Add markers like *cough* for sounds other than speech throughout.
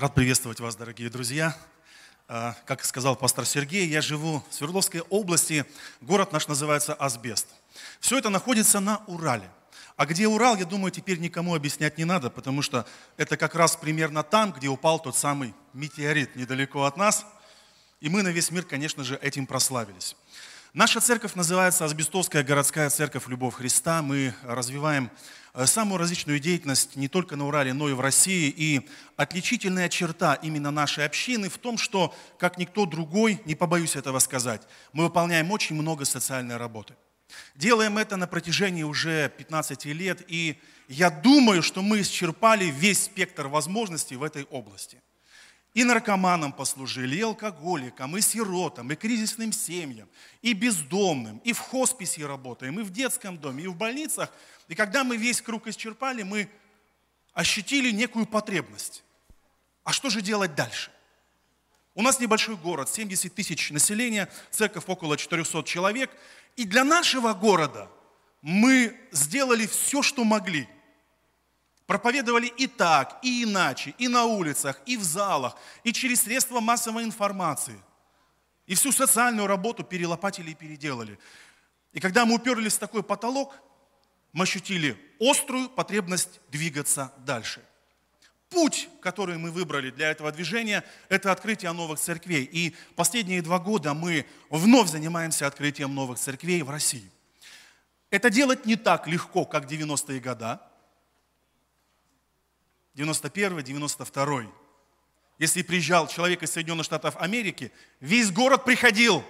Рад приветствовать вас, дорогие друзья. А, как сказал пастор Сергей, я живу в Свердловской области. Город наш называется Асбест. Все это находится на Урале. А где Урал, я думаю, теперь никому объяснять не надо, потому что это как раз примерно там, где упал тот самый метеорит недалеко от нас. И мы на весь мир, конечно же, этим прославились. Наша церковь называется Азбестовская городская церковь «Любовь Христа». Мы развиваем э, самую различную деятельность не только на Урале, но и в России. И отличительная черта именно нашей общины в том, что, как никто другой, не побоюсь этого сказать, мы выполняем очень много социальной работы. Делаем это на протяжении уже 15 лет, и я думаю, что мы исчерпали весь спектр возможностей в этой области – и наркоманам послужили, и алкоголикам, и сиротам, и кризисным семьям, и бездомным, и в хосписе работаем, и в детском доме, и в больницах. И когда мы весь круг исчерпали, мы ощутили некую потребность. А что же делать дальше? У нас небольшой город, 70 тысяч населения, церковь около 400 человек. И для нашего города мы сделали все, что могли – Проповедовали и так, и иначе, и на улицах, и в залах, и через средства массовой информации. И всю социальную работу перелопатили и переделали. И когда мы уперлись в такой потолок, мы ощутили острую потребность двигаться дальше. Путь, который мы выбрали для этого движения, это открытие новых церквей. И последние два года мы вновь занимаемся открытием новых церквей в России. Это делать не так легко, как 90-е годы, 91-92. Если приезжал человек из Соединенных Штатов Америки, весь город приходил.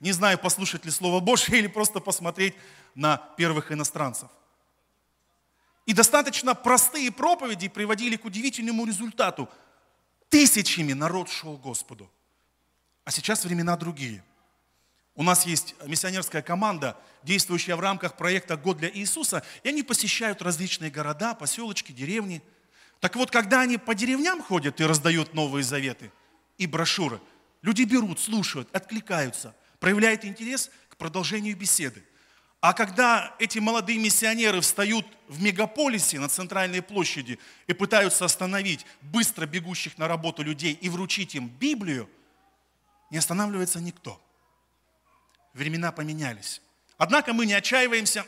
Не знаю, послушать ли Слово Божье *laughs* или просто посмотреть на первых иностранцев. И достаточно простые проповеди приводили к удивительному результату. Тысячами народ шел Господу. А сейчас времена другие. У нас есть миссионерская команда, действующая в рамках проекта «Год для Иисуса», и они посещают различные города, поселочки, деревни – так вот, когда они по деревням ходят и раздают новые заветы и брошюры, люди берут, слушают, откликаются, проявляют интерес к продолжению беседы. А когда эти молодые миссионеры встают в мегаполисе на центральной площади и пытаются остановить быстро бегущих на работу людей и вручить им Библию, не останавливается никто. Времена поменялись. Однако мы не отчаиваемся,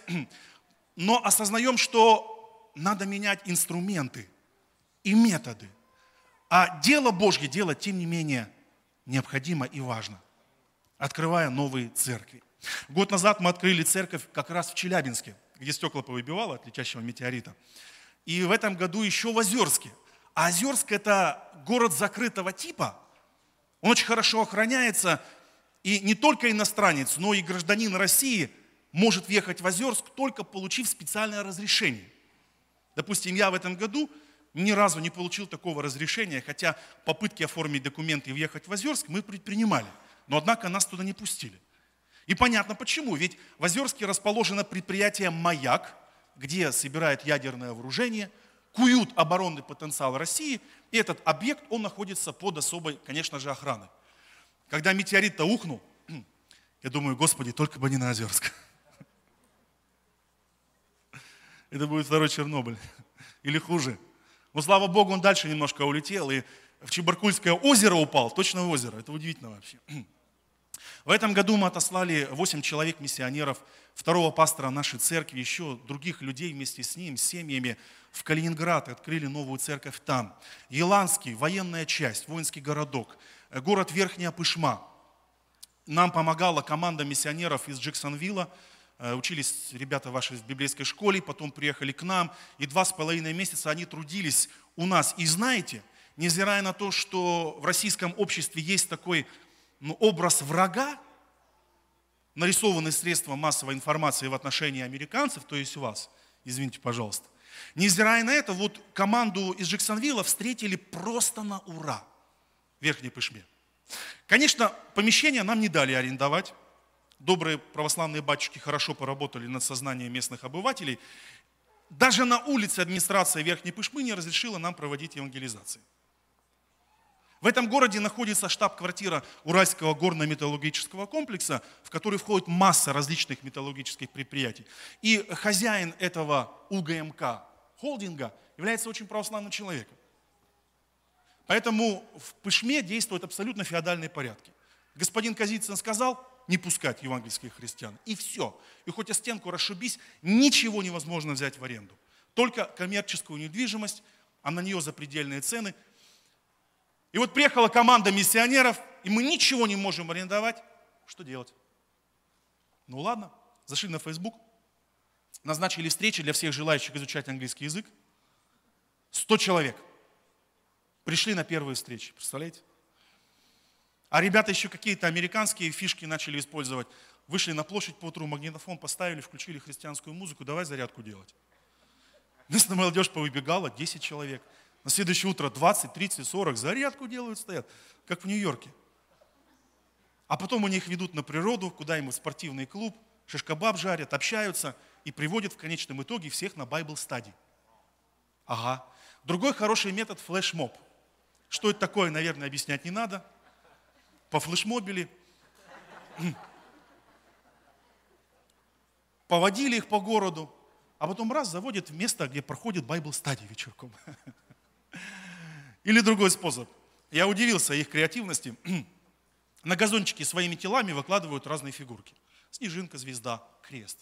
*clears throat* но осознаем, что надо менять инструменты – и методы. А дело Божье, дело, тем не менее, необходимо и важно, открывая новые церкви. Год назад мы открыли церковь как раз в Челябинске, где стекла повыбивало от летящего метеорита. И в этом году еще в Озерске. А Озерск – это город закрытого типа. Он очень хорошо охраняется, и не только иностранец, но и гражданин России может въехать в Озерск, только получив специальное разрешение. Допустим, я в этом году ни разу не получил такого разрешения, хотя попытки оформить документы и въехать в Озерск мы предпринимали. Но однако нас туда не пустили. И понятно почему, ведь в Озерске расположено предприятие «Маяк», где собирают ядерное вооружение, куют оборонный потенциал России, и этот объект, он находится под особой, конечно же, охраной. Когда метеорит-то ухнул, *clears throat* я думаю, Господи, только бы не на Озерск. *laughs* Это будет второй Чернобыль. Или хуже. Но слава Богу, он дальше немножко улетел и в Чебаркульское озеро упал, точно в озеро, это удивительно вообще. В этом году мы отослали 8 человек миссионеров, второго пастора нашей церкви, еще других людей вместе с ним, семьями в Калининград, открыли новую церковь там. Еланский, военная часть, воинский городок, город Верхняя Пышма. Нам помогала команда миссионеров из Джексонвилла, Э, учились ребята ваши в библейской школе, потом приехали к нам, и два с половиной месяца они трудились у нас. И знаете, невзирая на то, что в российском обществе есть такой ну, образ врага, нарисованный средством массовой информации в отношении американцев, то есть у вас, извините, пожалуйста, невзирая на это, вот команду из Джексонвилла встретили просто на ура в Верхней Пышме. Конечно, помещение нам не дали арендовать, добрые православные батюшки хорошо поработали над сознанием местных обывателей, даже на улице администрация Верхней Пышмы не разрешила нам проводить евангелизации. В этом городе находится штаб-квартира Уральского горно-металлургического комплекса, в который входит масса различных металлургических предприятий. И хозяин этого УГМК холдинга является очень православным человеком. Поэтому в Пышме действуют абсолютно феодальные порядки. Господин Казицын сказал, не пускать евангельских христиан. И все. И хоть о стенку расшибись, ничего невозможно взять в аренду. Только коммерческую недвижимость, а на нее запредельные цены. И вот приехала команда миссионеров, и мы ничего не можем арендовать. Что делать? Ну ладно, зашли на Facebook, назначили встречи для всех желающих изучать английский язык. 100 человек пришли на первые встречи, представляете? А ребята еще какие-то американские фишки начали использовать. Вышли на площадь по утру, магнитофон поставили, включили христианскую музыку, давай зарядку делать. Местная молодежь повыбегала, 10 человек. На следующее утро 20, 30, 40 зарядку делают, стоят, как в Нью-Йорке. А потом они их ведут на природу, куда им в спортивный клуб, шишкабаб жарят, общаются и приводят в конечном итоге всех на Bible Study. Ага. Другой хороший метод – флешмоб. Что это такое, наверное, объяснять не надо – по пофлешмобили, поводили их по городу, а потом раз заводит в место, где проходит Bible Study вечерком. Или другой способ. Я удивился их креативности. На газончике своими телами выкладывают разные фигурки. Снежинка, звезда, крест.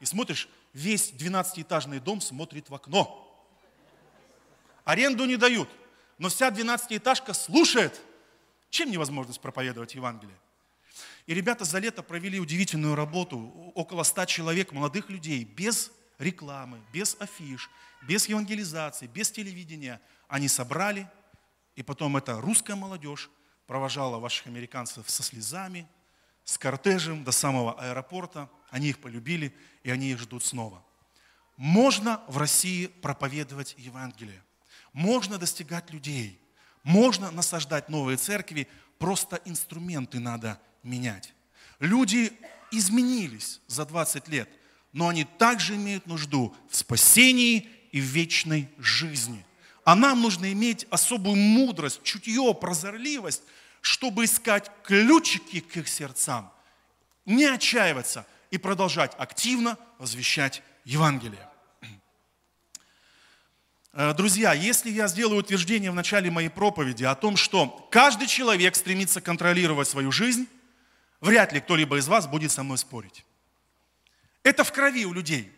И смотришь, весь 12-этажный дом смотрит в окно. Аренду не дают, но вся 12-этажка слушает – чем невозможность проповедовать Евангелие? И ребята за лето провели удивительную работу. Около ста человек, молодых людей, без рекламы, без афиш, без евангелизации, без телевидения. Они собрали, и потом эта русская молодежь провожала ваших американцев со слезами, с кортежем до самого аэропорта. Они их полюбили, и они их ждут снова. Можно в России проповедовать Евангелие. Можно достигать людей. Можно насаждать новые церкви, просто инструменты надо менять. Люди изменились за 20 лет, но они также имеют нужду в спасении и в вечной жизни. А нам нужно иметь особую мудрость, чутье, прозорливость, чтобы искать ключики к их сердцам, не отчаиваться и продолжать активно возвещать Евангелие. Э, друзья, если я сделаю утверждение в начале моей проповеди о том, что каждый человек стремится контролировать свою жизнь, вряд ли кто-либо из вас будет со мной спорить. Это в крови у людей.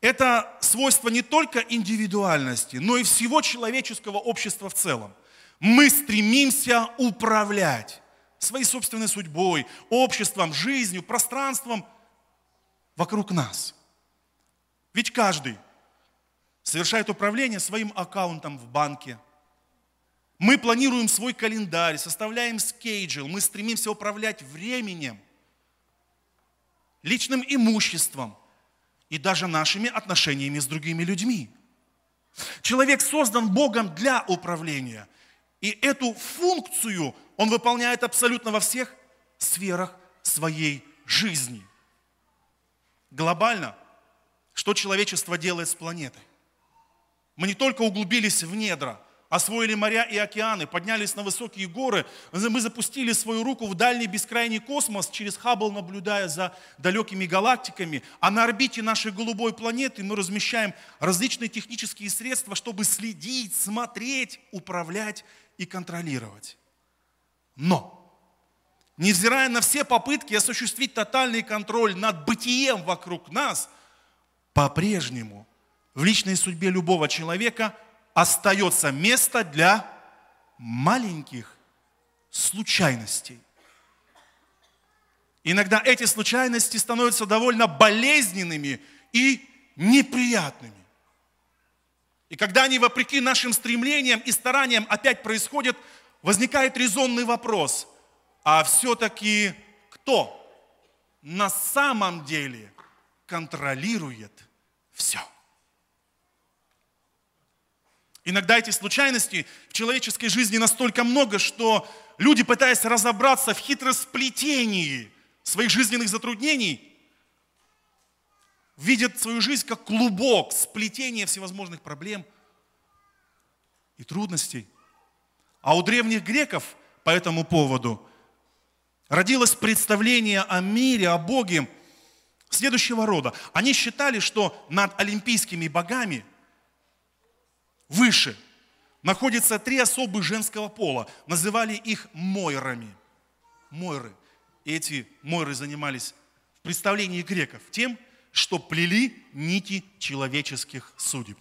Это свойство не только индивидуальности, но и всего человеческого общества в целом. Мы стремимся управлять своей собственной судьбой, обществом, жизнью, пространством вокруг нас. Ведь каждый – совершает управление своим аккаунтом в банке. Мы планируем свой календарь, составляем скейджил, мы стремимся управлять временем, личным имуществом и даже нашими отношениями с другими людьми. Человек создан Богом для управления. И эту функцию он выполняет абсолютно во всех сферах своей жизни. Глобально, что человечество делает с планетой? Мы не только углубились в недра, освоили моря и океаны, поднялись на высокие горы, мы запустили свою руку в дальний бескрайний космос через Хаббл, наблюдая за далекими галактиками, а на орбите нашей голубой планеты мы размещаем различные технические средства, чтобы следить, смотреть, управлять и контролировать. Но, невзирая на все попытки осуществить тотальный контроль над бытием вокруг нас, по-прежнему в личной судьбе любого человека остается место для маленьких случайностей. Иногда эти случайности становятся довольно болезненными и неприятными. И когда они вопреки нашим стремлениям и стараниям опять происходят, возникает резонный вопрос, а все-таки кто на самом деле контролирует все? Иногда эти случайности в человеческой жизни настолько много, что люди, пытаясь разобраться в хитросплетении своих жизненных затруднений, видят свою жизнь как клубок, сплетения всевозможных проблем и трудностей. А у древних греков по этому поводу родилось представление о мире, о Боге следующего рода. Они считали, что над олимпийскими богами – выше, находятся три особы женского пола. Называли их мойрами. Мойры. И эти мойры занимались в представлении греков тем, что плели нити человеческих судеб.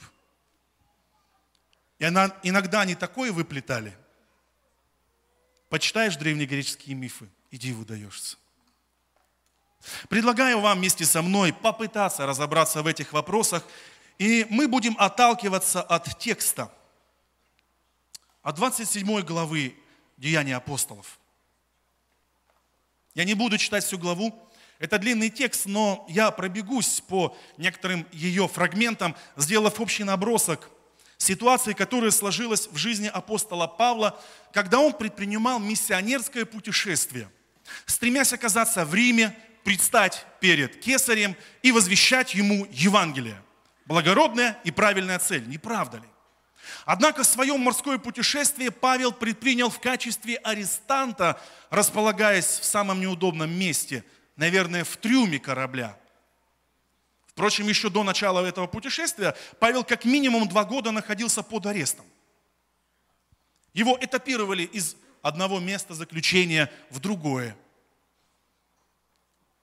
И она, иногда они такое выплетали. Почитаешь древнегреческие мифы, иди выдаешься. Предлагаю вам вместе со мной попытаться разобраться в этих вопросах и мы будем отталкиваться от текста, от 27 главы Деяния апостолов. Я не буду читать всю главу, это длинный текст, но я пробегусь по некоторым ее фрагментам, сделав общий набросок ситуации, которая сложилась в жизни апостола Павла, когда он предпринимал миссионерское путешествие, стремясь оказаться в Риме, предстать перед Кесарем и возвещать ему Евангелие. Благородная и правильная цель, не правда ли? Однако свое морское путешествие Павел предпринял в качестве арестанта, располагаясь в самом неудобном месте, наверное, в трюме корабля. Впрочем, еще до начала этого путешествия Павел как минимум два года находился под арестом. Его этапировали из одного места заключения в другое –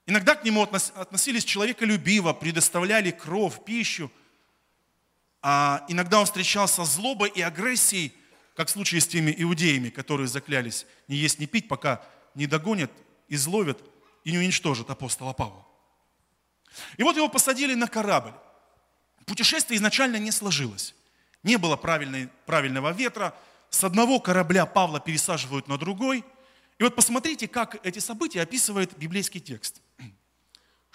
Иногда к нему относились человеколюбиво, предоставляли кровь, пищу. А иногда он встречался с злобой и агрессией, как в случае с теми иудеями, которые заклялись не есть, не пить, пока не догонят, изловят и не уничтожат апостола Павла. И вот его посадили на корабль. Путешествие изначально не сложилось. Не было правильного ветра. С одного корабля Павла пересаживают на другой. И вот посмотрите, как эти события описывает библейский текст.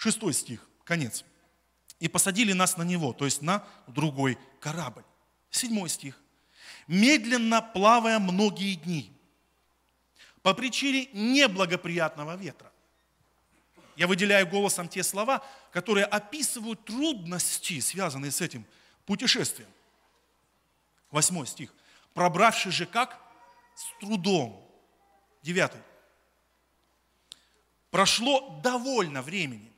Шестой стих, конец. «И посадили нас на него», то есть на другой корабль. Седьмой стих. «Медленно плавая многие дни, по причине неблагоприятного ветра». Я выделяю голосом те слова, которые описывают трудности, связанные с этим путешествием. Восьмой стих. пробравшись же как? С трудом». Девятый. Прошло довольно времени,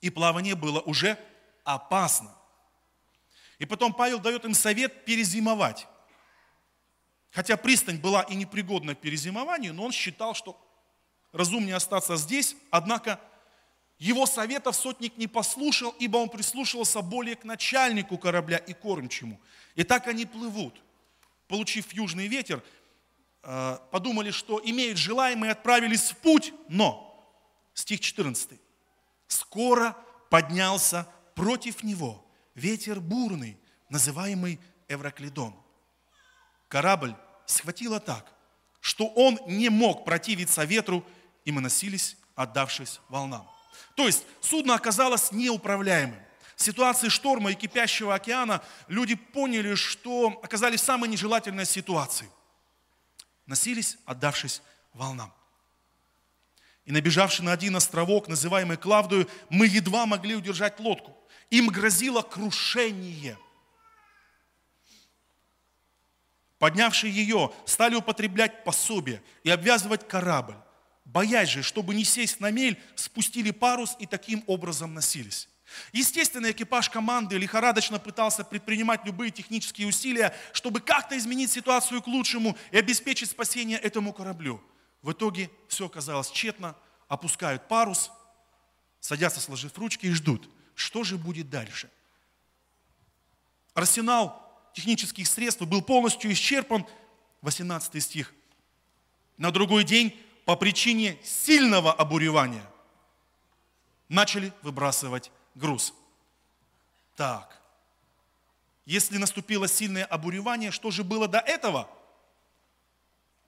и плавание было уже опасно. И потом Павел дает им совет перезимовать. Хотя пристань была и непригодна к перезимованию, но он считал, что разумнее остаться здесь, однако его советов сотник не послушал, ибо он прислушивался более к начальнику корабля и кормчему. И так они плывут. Получив южный ветер, э, подумали, что имеют желаемое, отправились в путь, но, стих 14, скоро поднялся против него ветер бурный, называемый Евроклидон. Корабль схватило так, что он не мог противиться ветру, и мы носились, отдавшись волнам. То есть судно оказалось неуправляемым. В ситуации шторма и кипящего океана люди поняли, что оказались в самой нежелательной ситуации. Носились, отдавшись волнам и набежавши на один островок, называемый Клавдую, мы едва могли удержать лодку. Им грозило крушение. Поднявшие ее, стали употреблять пособие и обвязывать корабль. Боясь же, чтобы не сесть на мель, спустили парус и таким образом носились. Естественно, экипаж команды лихорадочно пытался предпринимать любые технические усилия, чтобы как-то изменить ситуацию к лучшему и обеспечить спасение этому кораблю – в итоге все оказалось тщетно, опускают парус, садятся, сложив ручки и ждут, что же будет дальше. Арсенал технических средств был полностью исчерпан, 18 стих. На другой день по причине сильного обуревания начали выбрасывать груз. Так, если наступило сильное обуревание, что же было до этого –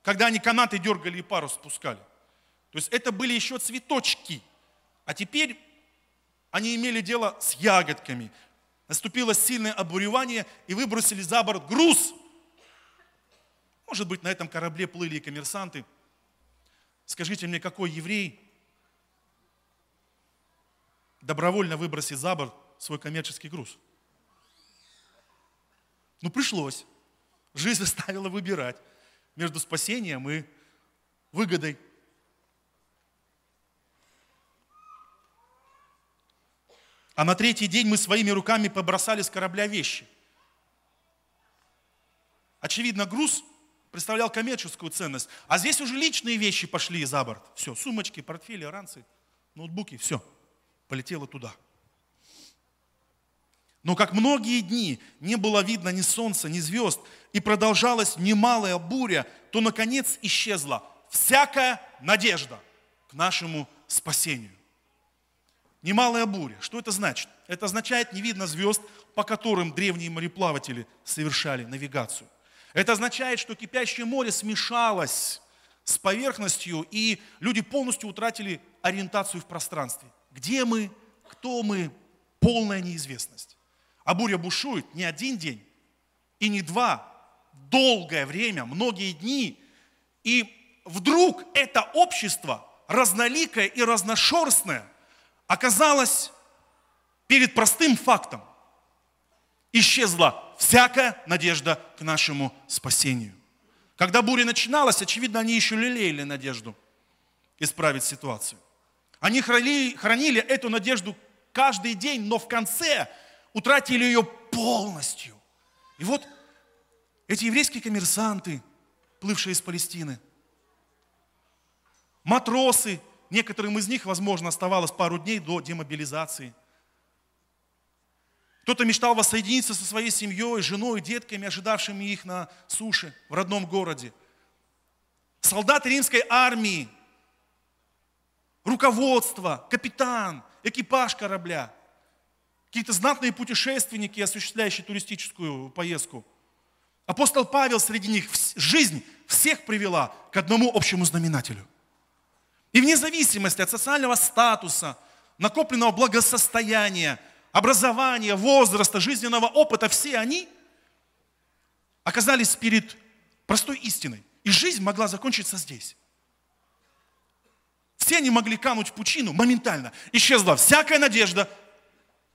когда они канаты дергали и пару спускали. То есть это были еще цветочки. А теперь они имели дело с ягодками. Наступило сильное обуревание и выбросили за борт груз. Может быть, на этом корабле плыли и коммерсанты. Скажите мне, какой еврей добровольно выбросит за борт свой коммерческий груз? Ну, пришлось. Жизнь *laughs* заставила выбирать между спасением и выгодой. А на третий день мы своими руками побросали с корабля вещи. Очевидно, груз представлял коммерческую ценность. А здесь уже личные вещи пошли за борт. Все, сумочки, портфели, ранцы, ноутбуки, все, полетело туда – но как многие дни не было видно ни солнца, ни звезд, и продолжалась немалая буря, то, наконец, исчезла всякая надежда к нашему спасению. Немалая буря. Что это значит? Это означает, не видно звезд, по которым древние мореплаватели совершали навигацию. Это означает, что кипящее море смешалось с поверхностью, и люди полностью утратили ориентацию в пространстве. Где мы, кто мы, полная неизвестность. А буря бушует не один день и не два, долгое время, многие дни. И вдруг это общество, разноликое и разношерстное, оказалось перед простым фактом. Исчезла всякая надежда к нашему спасению. Когда буря начиналась, очевидно, они еще лелеяли надежду исправить ситуацию. Они хранили, хранили эту надежду каждый день, но в конце утратили ее полностью. И вот эти еврейские коммерсанты, плывшие из Палестины, матросы, некоторым из них, возможно, оставалось пару дней до демобилизации. Кто-то мечтал воссоединиться со своей семьей, женой, детками, ожидавшими их на суше в родном городе. Солдаты римской армии, руководство, капитан, экипаж корабля – какие-то знатные путешественники, осуществляющие туристическую поездку. Апостол Павел среди них, жизнь всех привела к одному общему знаменателю. И вне зависимости от социального статуса, накопленного благосостояния, образования, возраста, жизненного опыта, все они оказались перед простой истиной. И жизнь могла закончиться здесь. Все они могли кануть в пучину моментально. Исчезла всякая надежда,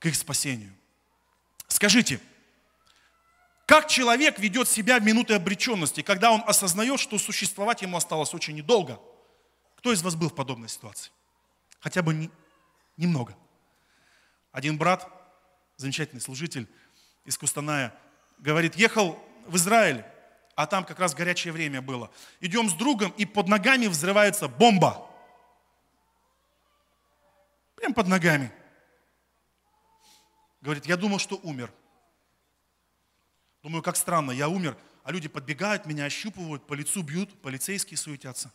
к их спасению. Скажите, как человек ведет себя в минуты обреченности, когда он осознает, что существовать ему осталось очень недолго? Кто из вас был в подобной ситуации? Хотя бы не, немного. Один брат, замечательный служитель из Кустаная, говорит, ехал в Израиль, а там как раз горячее время было. Идем с другом, и под ногами взрывается бомба. Прям под ногами. Говорит, я думал, что умер. Думаю, как странно, я умер, а люди подбегают, меня ощупывают, по лицу бьют, полицейские суетятся.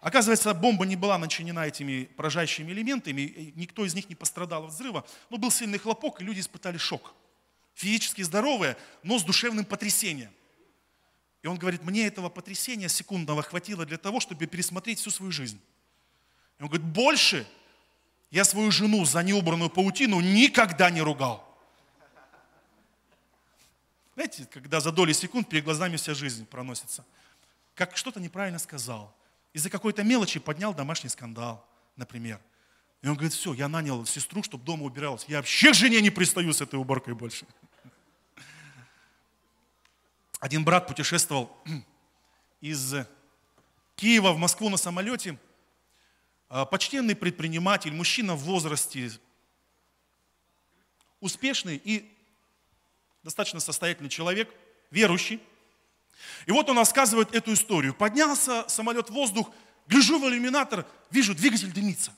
Оказывается, бомба не была начинена этими поражающими элементами, никто из них не пострадал от взрыва, но был сильный хлопок, и люди испытали шок. Физически здоровые, но с душевным потрясением. И он говорит, мне этого потрясения секундного хватило для того, чтобы пересмотреть всю свою жизнь. И он говорит, больше я свою жену за неубранную паутину никогда не ругал. Знаете, когда за доли секунд перед глазами вся жизнь проносится. Как что-то неправильно сказал. Из-за какой-то мелочи поднял домашний скандал, например. И он говорит, все, я нанял сестру, чтобы дома убиралась. Я вообще к жене не пристаю с этой уборкой больше. Один брат путешествовал из Киева в Москву на самолете – а, почтенный предприниматель, мужчина в возрасте, успешный и достаточно состоятельный человек, верующий. И вот он рассказывает эту историю. Поднялся самолет в воздух, гляжу в иллюминатор, вижу, двигатель дымится.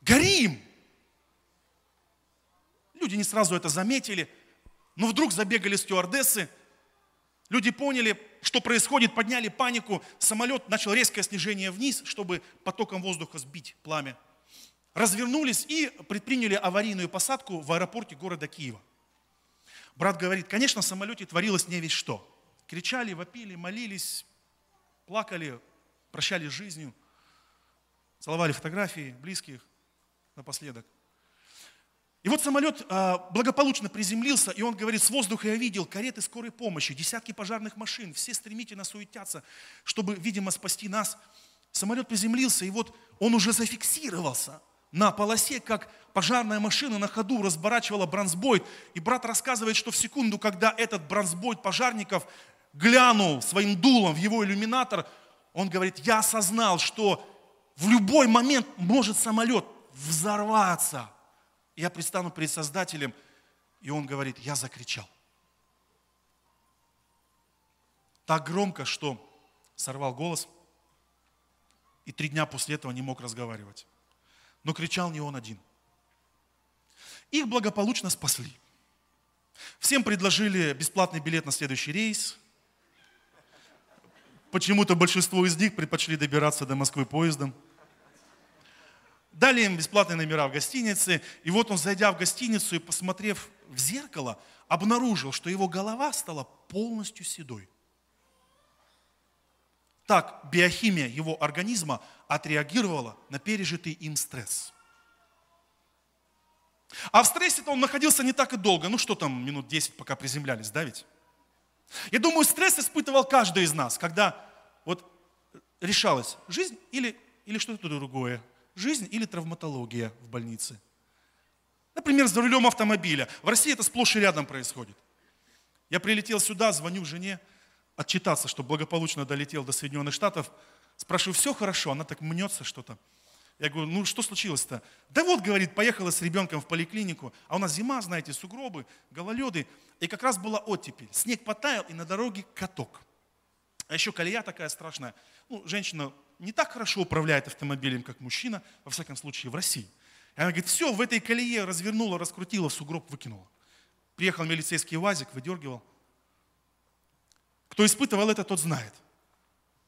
Горим! Люди не сразу это заметили, но вдруг забегали стюардессы, Люди поняли, что происходит, подняли панику. Самолет начал резкое снижение вниз, чтобы потоком воздуха сбить пламя. Развернулись и предприняли аварийную посадку в аэропорте города Киева. Брат говорит, конечно, в самолете творилось не весь что. Кричали, вопили, молились, плакали, прощались с жизнью, целовали фотографии близких напоследок. И вот самолет э, благополучно приземлился, и он говорит, с воздуха я видел кареты скорой помощи, десятки пожарных машин, все стремительно суетятся, чтобы, видимо, спасти нас. Самолет приземлился, и вот он уже зафиксировался на полосе, как пожарная машина на ходу разворачивала бронзбойт. И брат рассказывает, что в секунду, когда этот бронзбойт пожарников глянул своим дулом в его иллюминатор, он говорит, я осознал, что в любой момент может самолет взорваться – я предстану перед Создателем. И он говорит, я закричал. Так громко, что сорвал голос и три дня после этого не мог разговаривать. Но кричал не он один. Их благополучно спасли. Всем предложили бесплатный билет на следующий рейс. Почему-то большинство из них предпочли добираться до Москвы поездом – Дали им бесплатные номера в гостинице. И вот он, зайдя в гостиницу и посмотрев в зеркало, обнаружил, что его голова стала полностью седой. Так биохимия его организма отреагировала на пережитый им стресс. А в стрессе-то он находился не так и долго, ну что там, минут 10, пока приземлялись, да ведь? Я думаю, стресс испытывал каждый из нас, когда вот решалась жизнь или, или что-то другое жизнь или травматология в больнице. Например, за рулем автомобиля. В России это сплошь и рядом происходит. Я прилетел сюда, звоню жене, отчитаться, чтобы благополучно долетел до Соединенных Штатов. Спрашиваю, все хорошо? Она так мнется что-то. Я говорю, ну что случилось-то? Да вот, говорит, поехала с ребенком в поликлинику, а у нас зима, знаете, сугробы, гололеды. И как раз была оттепель. Снег потаял, и на дороге каток. А еще колея такая страшная. Ну, женщина не так хорошо управляет автомобилем, как мужчина, во всяком случае в России. И она говорит, все, в этой колее развернула, раскрутила, сугроб выкинула. Приехал милицейский УАЗик, выдергивал. Кто испытывал это, тот знает.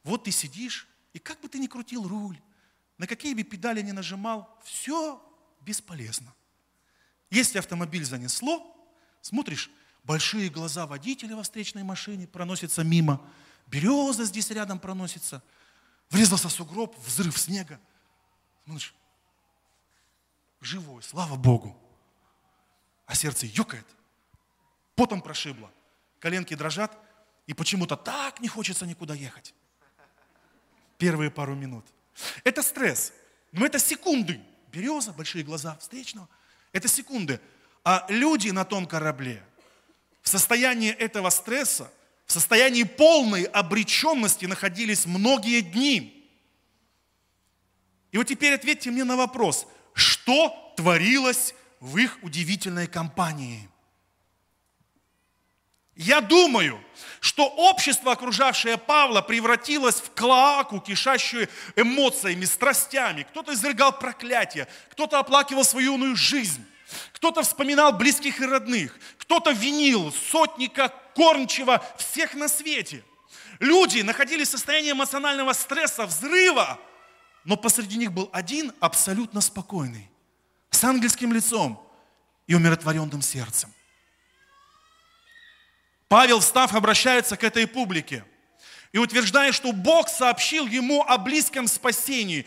Вот ты сидишь, и как бы ты ни крутил руль, на какие бы педали ни нажимал, все бесполезно. Если автомобиль занесло, смотришь, большие глаза водителя во встречной машине проносятся мимо, береза здесь рядом проносится – Врезался в сугроб, взрыв снега. Смотришь, живой, слава Богу. А сердце ёкает, потом прошибло, коленки дрожат, и почему-то так не хочется никуда ехать. Первые пару минут. Это стресс, но это секунды. Береза, большие глаза встречного, это секунды. А люди на том корабле в состоянии этого стресса в состоянии полной обреченности находились многие дни. И вот теперь ответьте мне на вопрос, что творилось в их удивительной компании? Я думаю, что общество, окружавшее Павла, превратилось в клоаку, кишащую эмоциями, страстями. Кто-то изрыгал проклятие, кто-то оплакивал свою юную жизнь. Кто-то вспоминал близких и родных, кто-то винил сотника, кормчего, всех на свете. Люди находили состояние эмоционального стресса, взрыва, но посреди них был один абсолютно спокойный, с ангельским лицом и умиротворенным сердцем. Павел, встав, обращается к этой публике и утверждает, что Бог сообщил ему о близком спасении.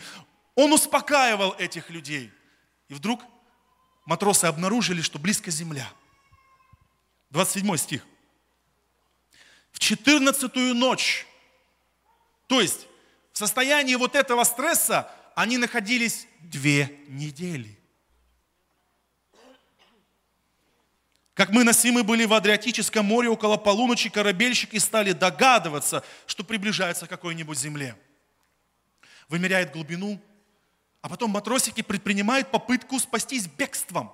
Он успокаивал этих людей. И вдруг матросы обнаружили, что близко земля. 27 стих. В 14 ночь, то есть в состоянии вот этого стресса, они находились две недели. Как мы носимы были в Адриатическом море около полуночи, корабельщики стали догадываться, что приближается к какой-нибудь земле. Вымеряет глубину, а потом матросики предпринимают попытку спастись бегством.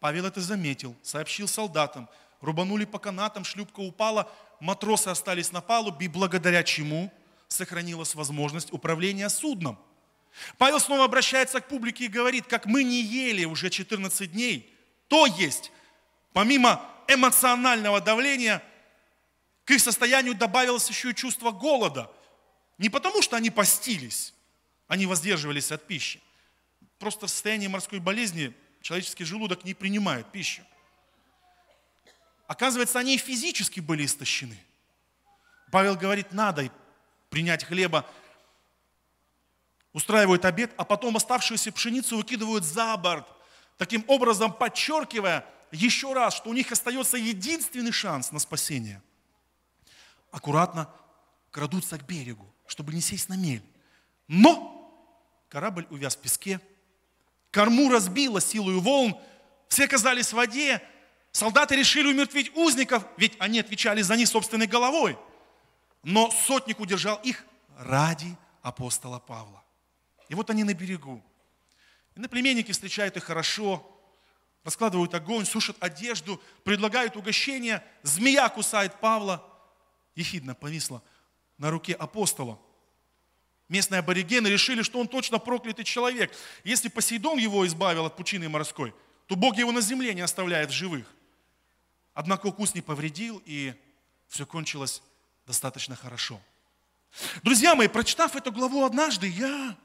Павел это заметил, сообщил солдатам. Рубанули по канатам, шлюпка упала, матросы остались на палубе, благодаря чему сохранилась возможность управления судном. Павел снова обращается к публике и говорит, как мы не ели уже 14 дней, то есть, помимо эмоционального давления, к их состоянию добавилось еще и чувство голода. Не потому, что они постились, они воздерживались от пищи. Просто в состоянии морской болезни человеческий желудок не принимает пищу. Оказывается, они и физически были истощены. Павел говорит, надо принять хлеба, устраивают обед, а потом оставшуюся пшеницу выкидывают за борт, таким образом подчеркивая еще раз, что у них остается единственный шанс на спасение. Аккуратно крадутся к берегу, чтобы не сесть на мель. Но корабль увяз в песке, корму разбило силою волн, все казались в воде, солдаты решили умертвить узников, ведь они отвечали за них собственной головой. Но сотник удержал их ради апостола Павла. И вот они на берегу. И племенники встречают их хорошо, раскладывают огонь, сушат одежду, предлагают угощение. Змея кусает Павла. Ехидно повисла на руке апостола. Местные аборигены решили, что он точно проклятый человек. Если Посейдон его избавил от пучины морской, то Бог его на земле не оставляет в живых. Однако укус не повредил, и все кончилось достаточно хорошо. Друзья мои, прочитав эту главу однажды, я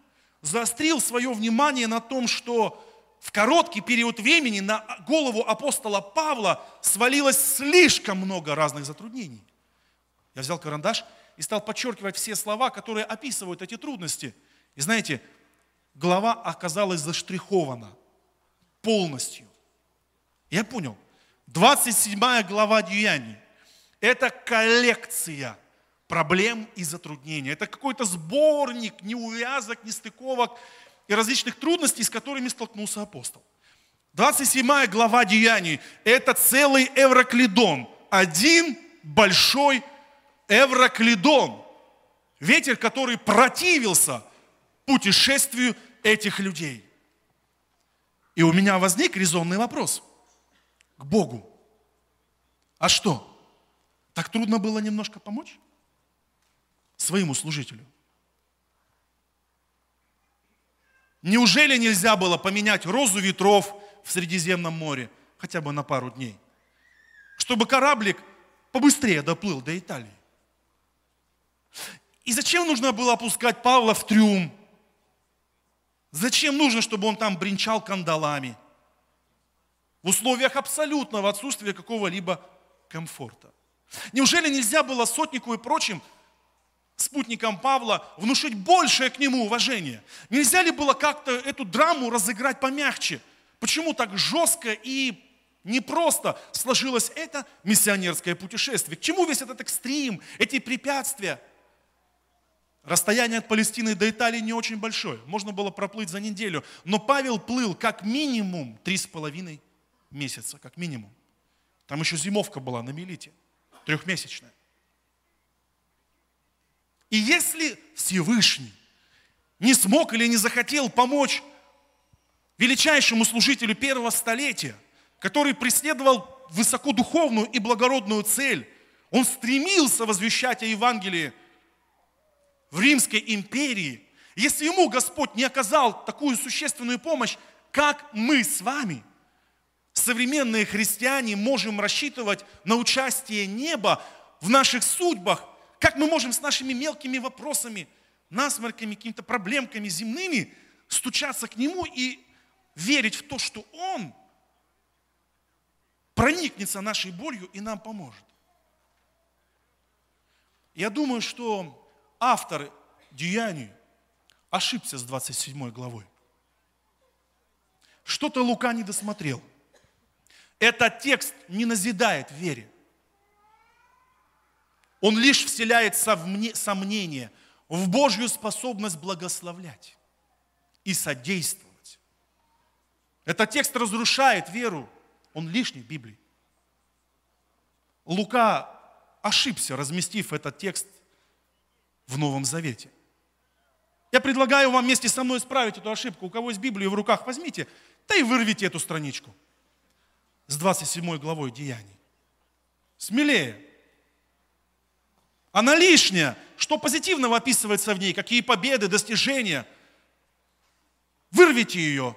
заострил свое внимание на том, что в короткий период времени на голову апостола Павла свалилось слишком много разных затруднений. Я взял карандаш – и стал подчеркивать все слова, которые описывают эти трудности. И знаете, глава оказалась заштрихована полностью. Я понял. 27 глава Деяний – это коллекция проблем и затруднений. Это какой-то сборник неувязок, нестыковок и различных трудностей, с которыми столкнулся апостол. 27 глава Деяний – это целый Евроклидон, один большой Эвроклидон, ветер, который противился путешествию этих людей. И у меня возник резонный вопрос к Богу. А что? Так трудно было немножко помочь своему служителю? Неужели нельзя было поменять розу ветров в Средиземном море хотя бы на пару дней, чтобы кораблик побыстрее доплыл до Италии? И зачем нужно было опускать Павла в трюм? Зачем нужно, чтобы он там бренчал кандалами? В условиях абсолютного отсутствия какого-либо комфорта. Неужели нельзя было сотнику и прочим спутникам Павла внушить большее к нему уважение? Нельзя ли было как-то эту драму разыграть помягче? Почему так жестко и не просто сложилось это миссионерское путешествие? К чему весь этот экстрим, эти препятствия? Расстояние от Палестины до Италии не очень большое. Можно было проплыть за неделю. Но Павел плыл как минимум три с половиной месяца, как минимум. Там еще зимовка была на Мелите, трехмесячная. И если Всевышний не смог или не захотел помочь величайшему служителю первого столетия, который преследовал высокодуховную и благородную цель, он стремился возвещать о Евангелии – в Римской империи, если ему Господь не оказал такую существенную помощь, как мы с вами, современные христиане, можем рассчитывать на участие неба в наших судьбах, как мы можем с нашими мелкими вопросами, насморками, какими-то проблемками земными стучаться к Нему и верить в то, что Он проникнется нашей болью и нам поможет. Я думаю, что автор деяний ошибся с 27 главой. Что-то Лука не досмотрел. Этот текст не назидает вере. Он лишь вселяет сомнение в Божью способность благословлять и содействовать. Этот текст разрушает веру, он лишний в Библии. Лука ошибся, разместив этот текст в Новом Завете. Я предлагаю вам вместе со мной исправить эту ошибку. У кого есть Библию в руках, возьмите, да и вырвите эту страничку с 27 главой Деяний. Смелее. Она лишняя. Что позитивного описывается в ней? Какие победы, достижения? Вырвите ее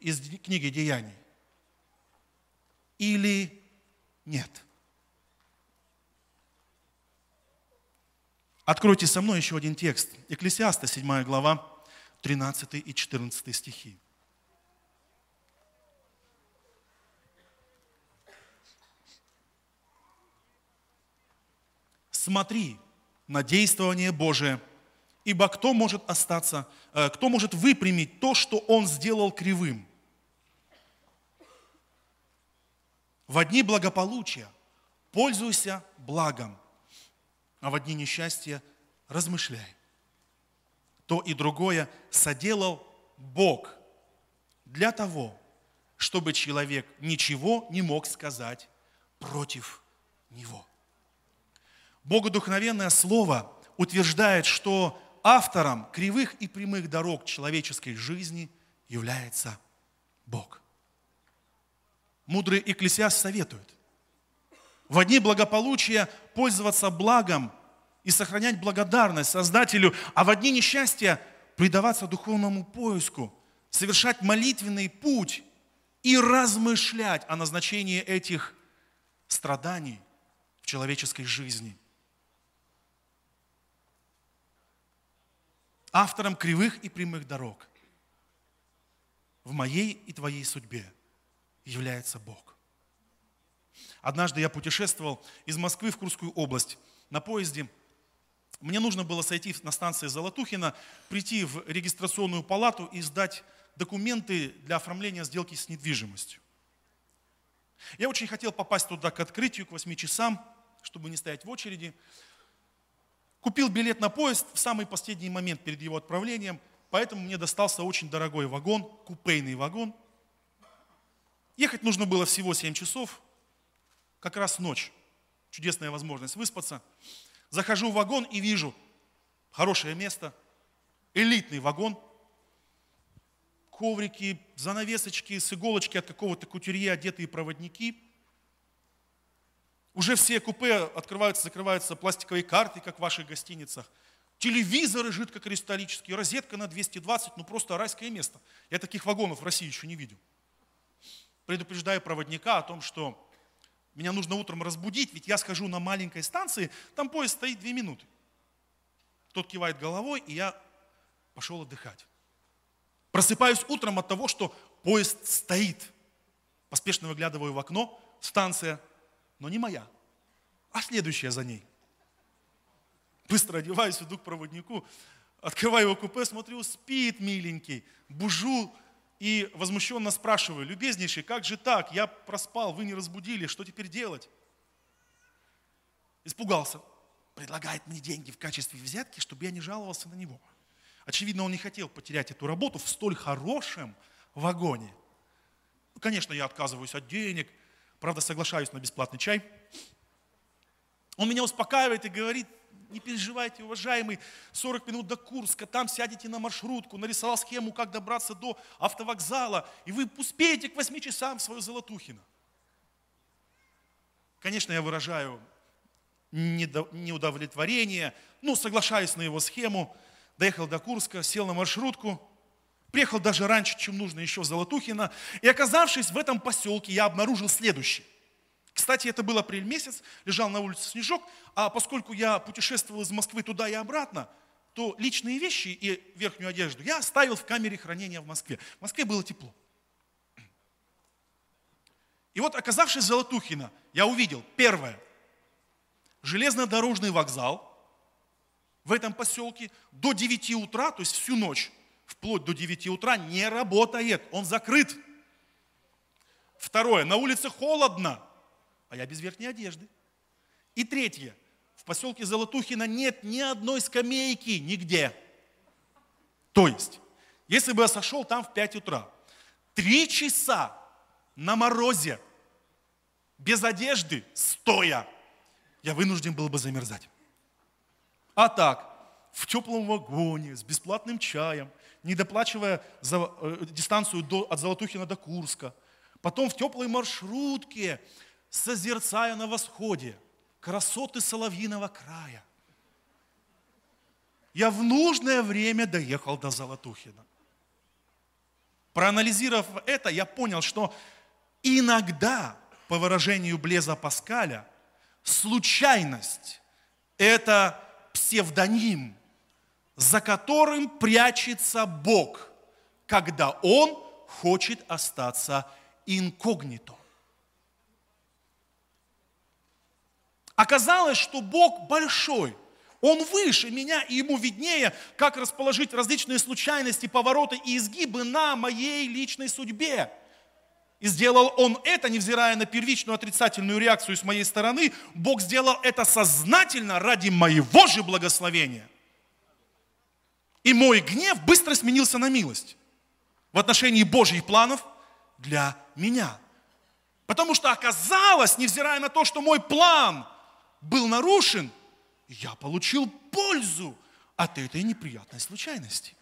из книги Деяний. Или нет? Откройте со мной еще один текст. Экклесиаста, 7 глава, 13 и 14 стихи. Смотри на действование Божие, ибо кто может остаться, э, кто может выпрямить то, что он сделал кривым? В одни благополучия пользуйся благом – а в одни несчастья размышляй. То и другое соделал Бог для того, чтобы человек ничего не мог сказать против него. Богодухновенное слово утверждает, что автором кривых и прямых дорог человеческой жизни является Бог. Мудрый Экклесиас советует в одни благополучия пользоваться благом и сохранять благодарность Создателю, а в одни несчастья предаваться духовному поиску, совершать молитвенный путь и размышлять о назначении этих страданий в человеческой жизни. Автором кривых и прямых дорог в моей и твоей судьбе является Бог. Однажды я путешествовал из Москвы в Курскую область на поезде. Мне нужно было сойти на станции Золотухина, прийти в регистрационную палату и сдать документы для оформления сделки с недвижимостью. Я очень хотел попасть туда к открытию, к 8 часам, чтобы не стоять в очереди. Купил билет на поезд в самый последний момент перед его отправлением, поэтому мне достался очень дорогой вагон, купейный вагон. Ехать нужно было всего 7 часов, как раз ночь, чудесная возможность выспаться. Захожу в вагон и вижу хорошее место, элитный вагон, коврики, занавесочки с иголочки от какого-то кутюрье одетые проводники. Уже все купе открываются, закрываются пластиковые карты, как в ваших гостиницах. Телевизоры жидкокристаллические, розетка на 220, ну просто райское место. Я таких вагонов в России еще не видел. Предупреждаю проводника о том, что меня нужно утром разбудить, ведь я схожу на маленькой станции, там поезд стоит две минуты. Тот кивает головой, и я пошел отдыхать. Просыпаюсь утром от того, что поезд стоит. Поспешно выглядываю в окно, станция, но не моя, а следующая за ней. Быстро одеваюсь, иду к проводнику, открываю его купе, смотрю, спит миленький, бужу, и возмущенно спрашиваю, любезнейший, как же так? Я проспал, вы не разбудили, что теперь делать? Испугался. Предлагает мне деньги в качестве взятки, чтобы я не жаловался на него. Очевидно, он не хотел потерять эту работу в столь хорошем вагоне. Ну, конечно, я отказываюсь от денег, правда, соглашаюсь на бесплатный чай. Он меня успокаивает и говорит, не переживайте, уважаемый, 40 минут до Курска, там сядете на маршрутку, нарисовал схему, как добраться до автовокзала, и вы успеете к 8 часам в свою Золотухино. Конечно, я выражаю неудовлетворение, ну, соглашаюсь на его схему, доехал до Курска, сел на маршрутку, приехал даже раньше, чем нужно еще в Золотухино, и оказавшись в этом поселке, я обнаружил следующее – кстати, это был апрель месяц, лежал на улице снежок, а поскольку я путешествовал из Москвы туда и обратно, то личные вещи и верхнюю одежду я оставил в камере хранения в Москве. В Москве было тепло. И вот, оказавшись в Золотухино, я увидел, первое, железнодорожный вокзал в этом поселке до 9 утра, то есть всю ночь, вплоть до 9 утра не работает, он закрыт. Второе, на улице холодно, а я без верхней одежды. И третье. В поселке Золотухина нет ни одной скамейки нигде. То есть, если бы я сошел там в 5 утра, три часа на морозе, без одежды, стоя, я вынужден был бы замерзать. А так, в теплом вагоне, с бесплатным чаем, не доплачивая за, э, дистанцию до, от Золотухина до Курска, потом в теплой маршрутке, созерцаю на восходе красоты Соловьиного края. Я в нужное время доехал до Золотухина. Проанализировав это, я понял, что иногда, по выражению Блеза Паскаля, случайность – это псевдоним, за которым прячется Бог, когда Он хочет остаться инкогнито. Оказалось, что Бог большой. Он выше меня, и ему виднее, как расположить различные случайности, повороты и изгибы на моей личной судьбе. И сделал он это, невзирая на первичную отрицательную реакцию с моей стороны, Бог сделал это сознательно ради моего же благословения. И мой гнев быстро сменился на милость в отношении Божьих планов для меня. Потому что оказалось, невзирая на то, что мой план – был нарушен, я получил пользу от этой неприятной случайности.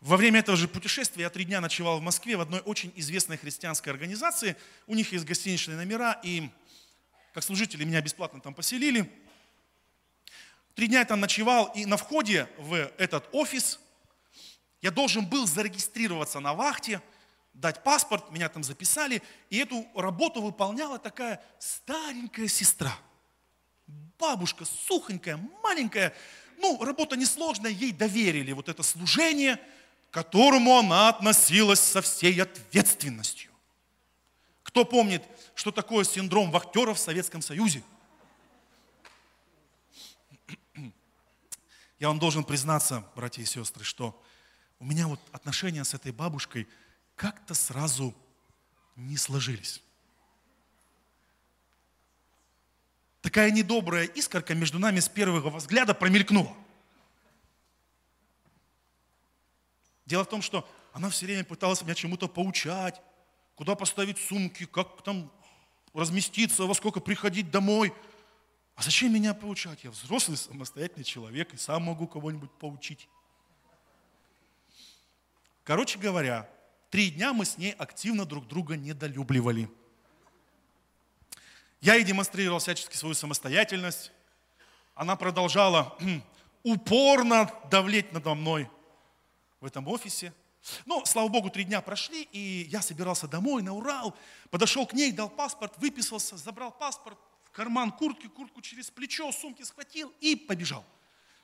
Во время этого же путешествия я три дня ночевал в Москве в одной очень известной христианской организации. У них есть гостиничные номера, и как служители меня бесплатно там поселили. Три дня я там ночевал, и на входе в этот офис я должен был зарегистрироваться на вахте – дать паспорт, меня там записали, и эту работу выполняла такая старенькая сестра. Бабушка, сухонькая, маленькая, ну, работа несложная, ей доверили вот это служение, к которому она относилась со всей ответственностью. Кто помнит, что такое синдром вахтеров в Советском Союзе? Я вам должен признаться, братья и сестры, что у меня вот отношения с этой бабушкой – как-то сразу не сложились. Такая недобрая искорка между нами с первого взгляда промелькнула. Дело в том, что она все время пыталась меня чему-то поучать, куда поставить сумки, как там разместиться, во сколько приходить домой. А зачем меня поучать? Я взрослый, самостоятельный человек и сам могу кого-нибудь поучить. Короче говоря, Три дня мы с ней активно друг друга недолюбливали. Я ей демонстрировал всячески свою самостоятельность. Она продолжала хм, упорно давлеть надо мной в этом офисе. Но ну, слава богу, три дня прошли, и я собирался домой на Урал, подошел к ней, дал паспорт, выписался, забрал паспорт, в карман куртки, куртку через плечо, сумки схватил и побежал.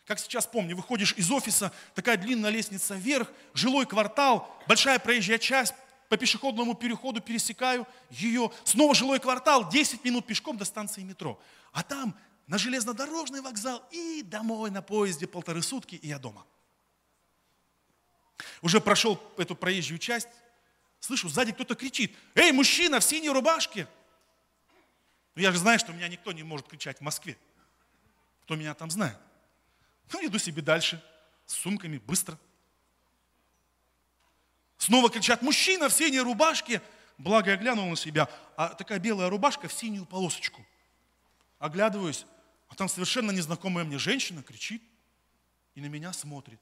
Как сейчас помню, выходишь из офиса, такая длинная лестница вверх, жилой квартал, большая проезжая часть, по пешеходному переходу пересекаю ее, снова жилой квартал, 10 минут пешком до станции метро. А там на железнодорожный вокзал и домой на поезде полторы сутки, и я дома. Уже прошел эту проезжую часть, слышу, сзади кто-то кричит, «Эй, мужчина в синей рубашке!» ну, я же знаю, что меня никто не может кричать в Москве. Кто меня там знает? Ну, иду себе дальше, с сумками, быстро. Снова кричат, мужчина в синей рубашке. Благо я глянул на себя, а такая белая рубашка в синюю полосочку. Оглядываюсь, а там совершенно незнакомая мне женщина кричит и на меня смотрит.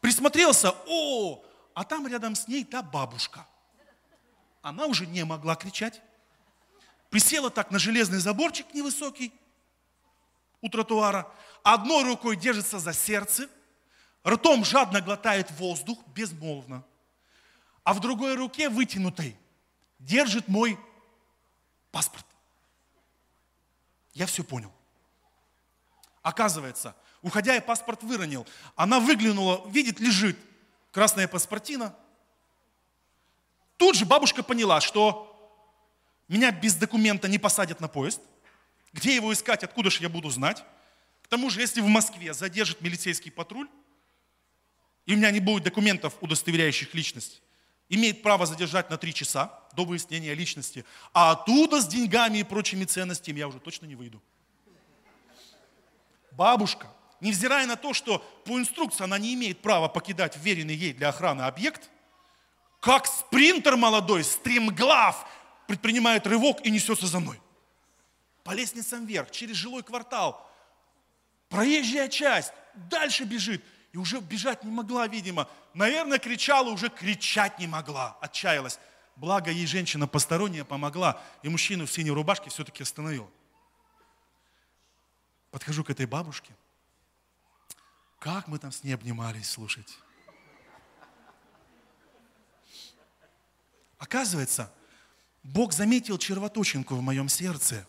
Присмотрелся, о, а там рядом с ней та бабушка. Она уже не могла кричать. Присела так на железный заборчик невысокий у тротуара, одной рукой держится за сердце, ртом жадно глотает воздух безмолвно, а в другой руке вытянутой держит мой паспорт. Я все понял. Оказывается, уходя, я паспорт выронил. Она выглянула, видит, лежит красная паспортина. Тут же бабушка поняла, что меня без документа не посадят на поезд. Где его искать, откуда же я буду знать? тому же, если в Москве задержит милицейский патруль, и у меня не будет документов, удостоверяющих личность, имеет право задержать на три часа до выяснения личности, а оттуда с деньгами и прочими ценностями я уже точно не выйду. Бабушка, невзирая на то, что по инструкции она не имеет права покидать вверенный ей для охраны объект, как спринтер молодой, стримглав, предпринимает рывок и несется за мной. По лестницам вверх, через жилой квартал – проезжая часть, дальше бежит. И уже бежать не могла, видимо. Наверное, кричала, уже кричать не могла, отчаялась. Благо ей женщина посторонняя помогла, и мужчину в синей рубашке все-таки остановил. Подхожу к этой бабушке. Как мы там с ней обнимались, слушайте. Оказывается, Бог заметил червоточинку в моем сердце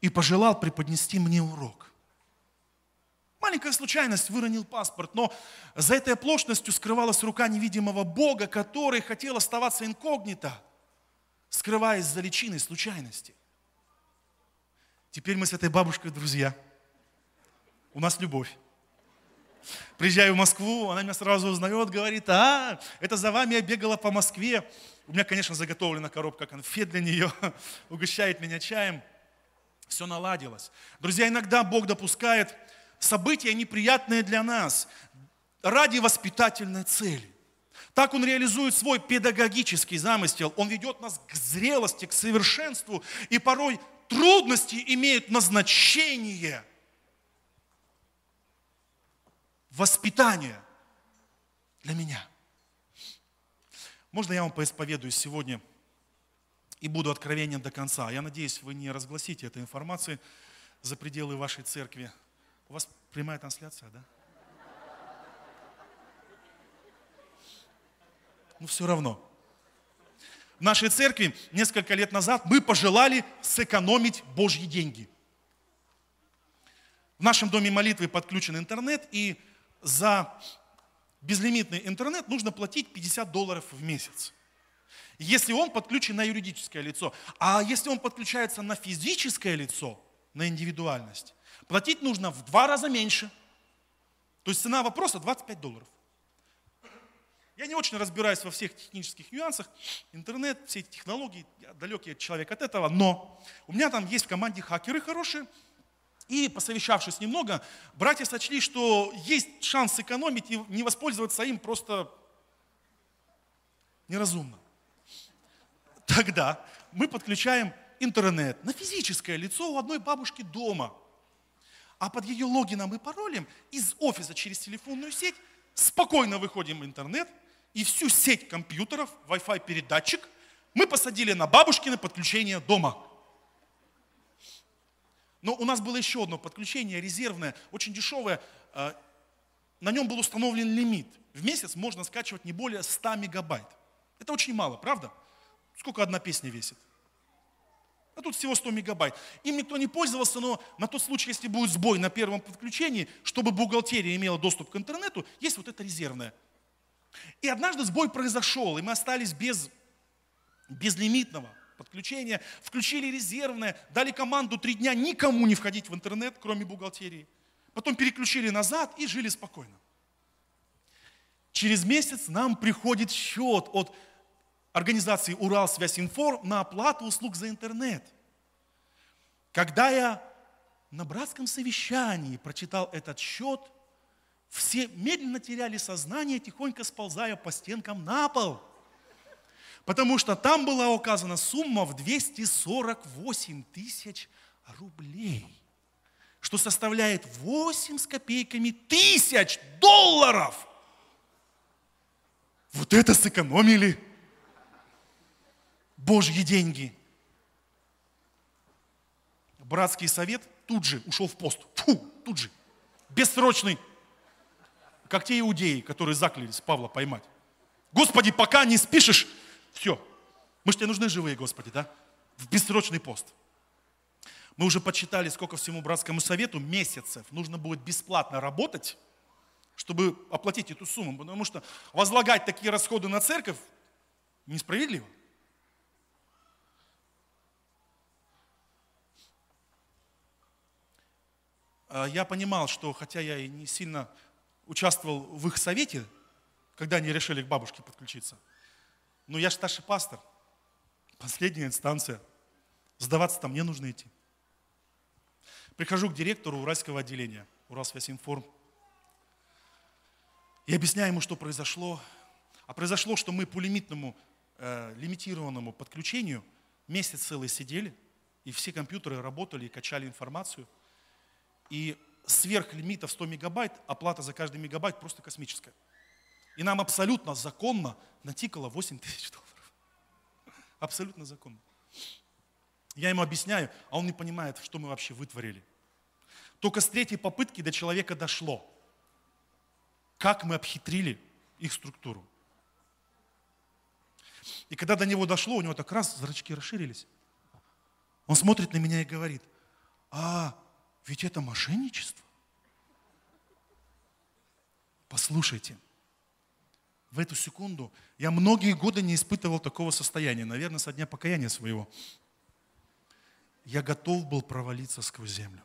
и пожелал преподнести мне урок – маленькая случайность, выронил паспорт, но за этой оплошностью скрывалась рука невидимого Бога, который хотел оставаться инкогнито, скрываясь за личиной случайности. Теперь мы с этой бабушкой друзья. У нас любовь. Приезжаю в Москву, она меня сразу узнает, говорит, а, это за вами я бегала по Москве. У меня, конечно, заготовлена коробка конфет для нее, *laughs* угощает меня чаем. Все наладилось. Друзья, иногда Бог допускает события неприятные для нас ради воспитательной цели. Так он реализует свой педагогический замысел. Он ведет нас к зрелости, к совершенству. И порой трудности имеют назначение воспитания для меня. Можно я вам поисповедую сегодня и буду откровенен до конца? Я надеюсь, вы не разгласите этой информации за пределы вашей церкви, у вас прямая трансляция, да? Ну все равно. В нашей церкви несколько лет назад мы пожелали сэкономить Божьи деньги. В нашем доме молитвы подключен интернет, и за безлимитный интернет нужно платить 50 долларов в месяц. Если он подключен на юридическое лицо, а если он подключается на физическое лицо, на индивидуальность, Платить нужно в два раза меньше. То есть цена вопроса 25 долларов. Я не очень разбираюсь во всех технических нюансах, интернет, все эти технологии, я далекий человек от этого, но у меня там есть в команде хакеры хорошие, и посовещавшись немного, братья сочли, что есть шанс сэкономить и не воспользоваться им просто неразумно. Тогда мы подключаем интернет на физическое лицо у одной бабушки дома – а под ее логином и паролем из офиса через телефонную сеть спокойно выходим в интернет, и всю сеть компьютеров, Wi-Fi передатчик мы посадили на бабушкины подключение дома. Но у нас было еще одно подключение резервное, очень дешевое. Э, на нем был установлен лимит. В месяц можно скачивать не более 100 мегабайт. Это очень мало, правда? Сколько одна песня весит? А тут всего 100 мегабайт. Им никто не пользовался, но на тот случай, если будет сбой на первом подключении, чтобы бухгалтерия имела доступ к интернету, есть вот это резервное. И однажды сбой произошел, и мы остались без безлимитного подключения, включили резервное, дали команду три дня никому не входить в интернет, кроме бухгалтерии. Потом переключили назад и жили спокойно. Через месяц нам приходит счет от организации «Уралсвязьинформ» на оплату услуг за интернет. Когда я на братском совещании прочитал этот счет, все медленно теряли сознание, тихонько сползая по стенкам на пол. Потому что там была указана сумма в 248 тысяч рублей, что составляет 8 с копейками тысяч долларов. Вот это сэкономили! Божьи деньги. Братский совет тут же ушел в пост. Фу, тут же. Бессрочный. Как те иудеи, которые заклялись Павла поймать. Господи, пока не спишешь, все. Мы же тебе нужны живые, Господи, да? В бессрочный пост. Мы уже подсчитали, сколько всему братскому совету месяцев нужно будет бесплатно работать, чтобы оплатить эту сумму, потому что возлагать такие расходы на церковь несправедливо. А, я понимал, что хотя я и не сильно участвовал в их совете, когда они решили к бабушке подключиться, но я же старший пастор, последняя инстанция. Сдаваться там мне нужно идти. Прихожу к директору Уральского отделения, Уралсвязинформ. И объясняю ему, что произошло. А произошло, что мы по лимитному, э, лимитированному подключению месяц целый сидели, и все компьютеры работали и качали информацию – и сверх лимита в 100 мегабайт оплата за каждый мегабайт просто космическая. И нам абсолютно законно натикало 8 тысяч долларов. Абсолютно законно. Я ему объясняю, а он не понимает, что мы вообще вытворили. Только с третьей попытки до человека дошло, как мы обхитрили их структуру. И когда до него дошло, у него так раз зрачки расширились. Он смотрит на меня и говорит, а, ведь это мошенничество. Послушайте, в эту секунду я многие годы не испытывал такого состояния, наверное, со дня покаяния своего. Я готов был провалиться сквозь землю.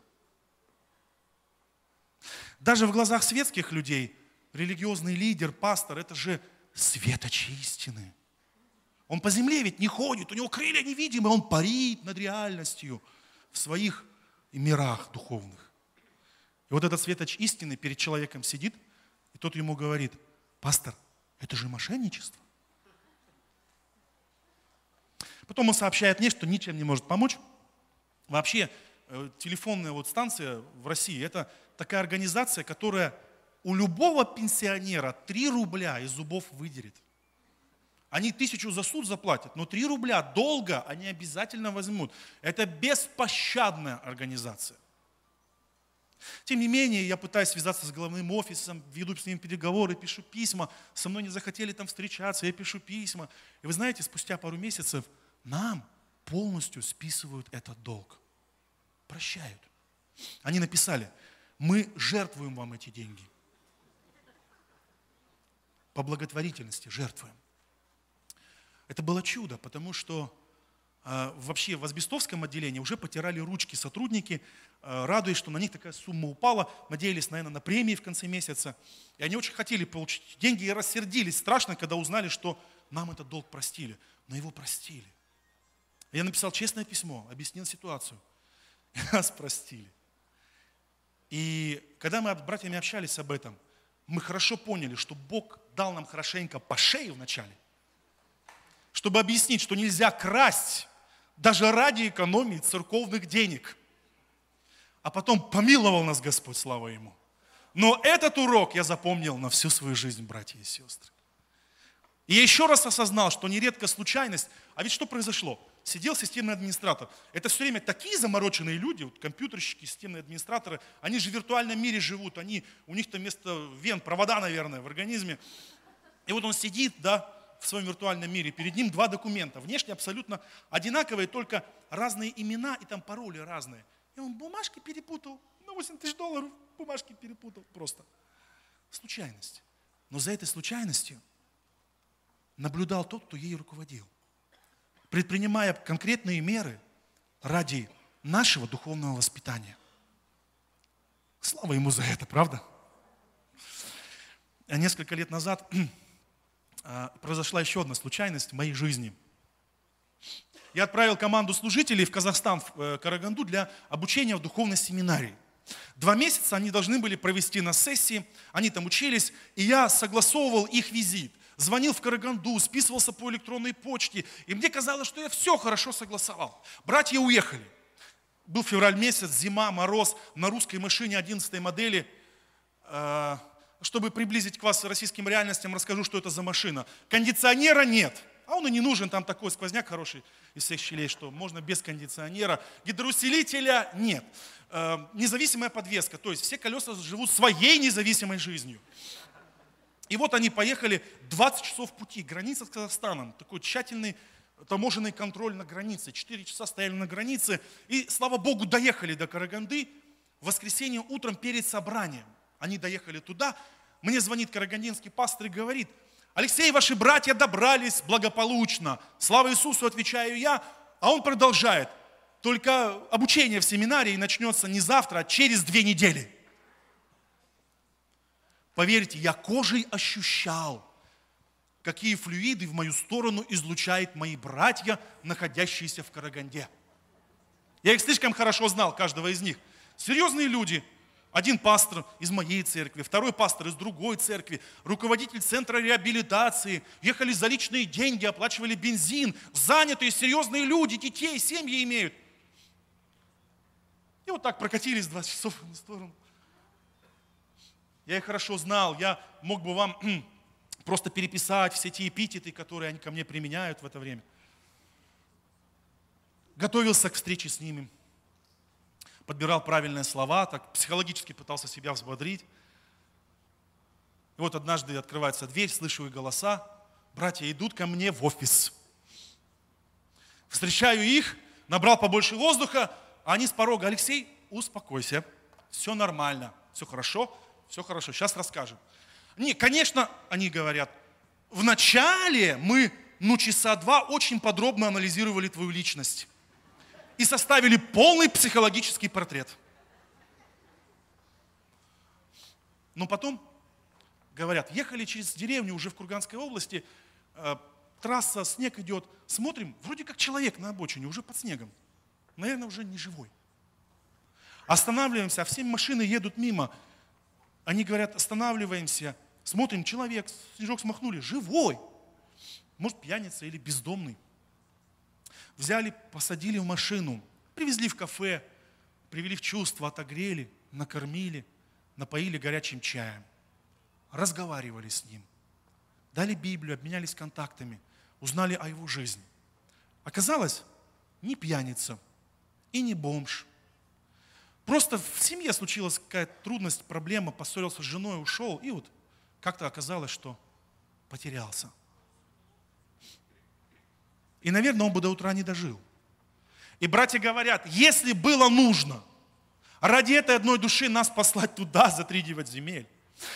Даже в глазах светских людей религиозный лидер, пастор – это же светочи истины. Он по земле ведь не ходит, у него крылья невидимые, он парит над реальностью в своих и мирах духовных. И вот этот светоч истины перед человеком сидит, и тот ему говорит, пастор, это же мошенничество. Потом он сообщает мне, что ничем не может помочь. Вообще, э, телефонная вот станция в России, это такая организация, которая у любого пенсионера 3 рубля из зубов выдерет. Они тысячу за суд заплатят, но три рубля долго они обязательно возьмут. Это беспощадная организация. Тем не менее, я пытаюсь связаться с главным офисом, веду с ним переговоры, пишу письма. Со мной не захотели там встречаться, я пишу письма. И вы знаете, спустя пару месяцев нам полностью списывают этот долг. Прощают. Они написали, мы жертвуем вам эти деньги. По благотворительности жертвуем. Это было чудо, потому что а, вообще в Азбестовском отделении уже потирали ручки сотрудники, а, радуясь, что на них такая сумма упала, надеялись, наверное, на премии в конце месяца. И они очень хотели получить деньги и рассердились страшно, когда узнали, что нам этот долг простили. Но его простили. Я написал честное письмо, объяснил ситуацию. *laughs* И нас простили. И когда мы с братьями общались об этом, мы хорошо поняли, что Бог дал нам хорошенько по шее вначале, чтобы объяснить, что нельзя красть даже ради экономии церковных денег. А потом помиловал нас Господь, слава Ему. Но этот урок я запомнил на всю свою жизнь, братья и сестры. И я еще раз осознал, что нередко случайность, а ведь что произошло? Сидел системный администратор. Это все время такие замороченные люди, вот компьютерщики, системные администраторы, они же в виртуальном мире живут, они, у них там вместо вен провода, наверное, в организме. И вот он сидит, да, в своем виртуальном мире, перед ним два документа, внешне абсолютно одинаковые, только разные имена и там пароли разные. И он бумажки перепутал, на 8 тысяч долларов бумажки перепутал просто. Случайность. Но за этой случайностью наблюдал тот, кто ей руководил, предпринимая конкретные меры ради нашего духовного воспитания. Слава ему за это, правда? Несколько лет назад а, произошла еще одна случайность в моей жизни. Я отправил команду служителей в Казахстан, в э, Караганду, для обучения в духовной семинарии. Два месяца они должны были провести на сессии, они там учились, и я согласовывал их визит. Звонил в Караганду, списывался по электронной почте, и мне казалось, что я все хорошо согласовал. Братья уехали. Был февраль месяц, зима, мороз, на русской машине 11 модели а, – чтобы приблизить к вас российским реальностям, расскажу, что это за машина. Кондиционера нет. А он и не нужен, там такой сквозняк хороший из всех щелей, что можно без кондиционера. Гидроусилителя нет. Э, независимая подвеска, то есть все колеса живут своей независимой жизнью. И вот они поехали 20 часов пути, граница с Казахстаном, такой тщательный таможенный контроль на границе. 4 часа стояли на границе и, слава Богу, доехали до Караганды в воскресенье утром перед собранием. Они доехали туда, мне звонит карагандинский пастор и говорит, Алексей, ваши братья добрались благополучно, слава Иисусу, отвечаю я, а он продолжает, только обучение в семинарии начнется не завтра, а через две недели. Поверьте, я кожей ощущал, какие флюиды в мою сторону излучают мои братья, находящиеся в Караганде. Я их слишком хорошо знал, каждого из них. Серьезные люди – один пастор из моей церкви, второй пастор из другой церкви, руководитель центра реабилитации, ехали за личные деньги, оплачивали бензин, занятые серьезные люди, детей, семьи имеют. И вот так прокатились 20 часов на сторону. Я их хорошо знал, я мог бы вам просто переписать все те эпитеты, которые они ко мне применяют в это время. Готовился к встрече с ними подбирал правильные слова, так психологически пытался себя взбодрить. И вот однажды открывается дверь, слышу их голоса. Братья идут ко мне в офис. Встречаю их, набрал побольше воздуха, а они с порога, Алексей, успокойся, все нормально, все хорошо, все хорошо, сейчас расскажем. Не, конечно, они говорят, вначале мы, ну, часа два очень подробно анализировали твою личность и составили полный психологический портрет. Но потом, говорят, ехали через деревню уже в Курганской области, э, трасса, снег идет, смотрим, вроде как человек на обочине, уже под снегом. Наверное, уже не живой. Останавливаемся, а все машины едут мимо. Они говорят, останавливаемся, смотрим, человек, снежок смахнули, живой. Может, пьяница или бездомный. Взяли, посадили в машину, привезли в кафе, привели в чувство, отогрели, накормили, напоили горячим чаем. Разговаривали с ним, дали Библию, обменялись контактами, узнали о его жизни. Оказалось, не пьяница и не бомж. Просто в семье случилась какая-то трудность, проблема, поссорился с женой, ушел, и вот как-то оказалось, что потерялся – и, наверное, он бы до утра не дожил. И братья говорят, если было нужно, ради этой одной души нас послать туда за тридевять земель,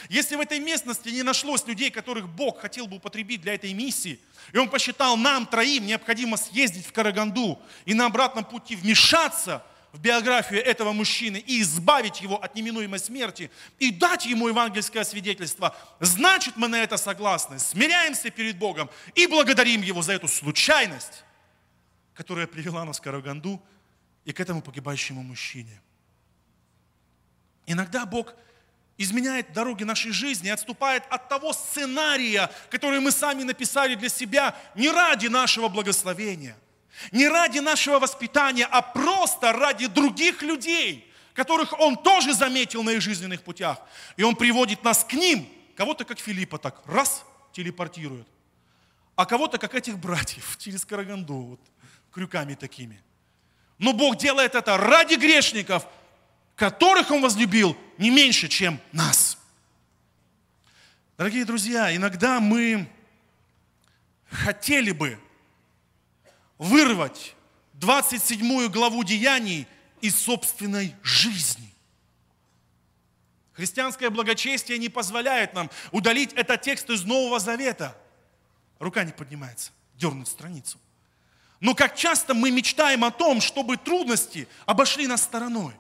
если в этой местности не нашлось людей, которых Бог хотел бы употребить для этой миссии, и Он посчитал нам троим необходимо съездить в Караганду и на обратном пути вмешаться – в биографию этого мужчины и избавить его от неминуемой смерти и дать ему евангельское свидетельство, значит мы на это согласны, смиряемся перед Богом и благодарим Его за эту случайность, которая привела нас к Караганду и к этому погибающему мужчине. Иногда Бог изменяет дороги нашей жизни, отступает от того сценария, который мы сами написали для себя, не ради нашего благословения – не ради нашего воспитания, а просто ради других людей, которых он тоже заметил на их жизненных путях. И он приводит нас к ним, кого-то как Филиппа так, раз, телепортирует, а кого-то как этих братьев *laughs* через Караганду, вот, крюками такими. Но Бог делает это ради грешников, которых Он возлюбил не меньше, чем нас. Дорогие друзья, иногда мы хотели бы вырвать 27 главу Деяний из собственной жизни. Христианское благочестие не позволяет нам удалить этот текст из Нового Завета. Рука не поднимается, дернуть страницу. Но как часто мы мечтаем о том, чтобы трудности обошли нас стороной.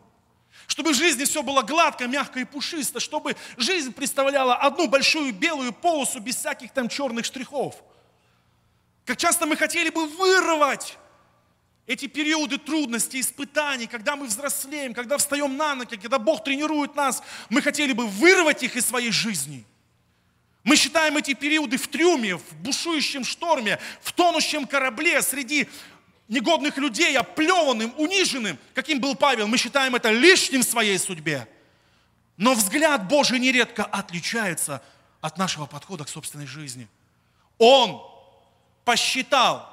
Чтобы в жизни все было гладко, мягко и пушисто. Чтобы жизнь представляла одну большую белую полосу без всяких там черных штрихов – как часто мы хотели бы вырвать эти периоды трудностей, испытаний, когда мы взрослеем, когда встаем на ноги, когда Бог тренирует нас, мы хотели бы вырвать их из своей жизни. Мы считаем эти периоды в трюме, в бушующем шторме, в тонущем корабле среди негодных людей, оплеванным, униженным, каким был Павел. Мы считаем это лишним в своей судьбе. Но взгляд Божий нередко отличается от нашего подхода к собственной жизни. Он посчитал,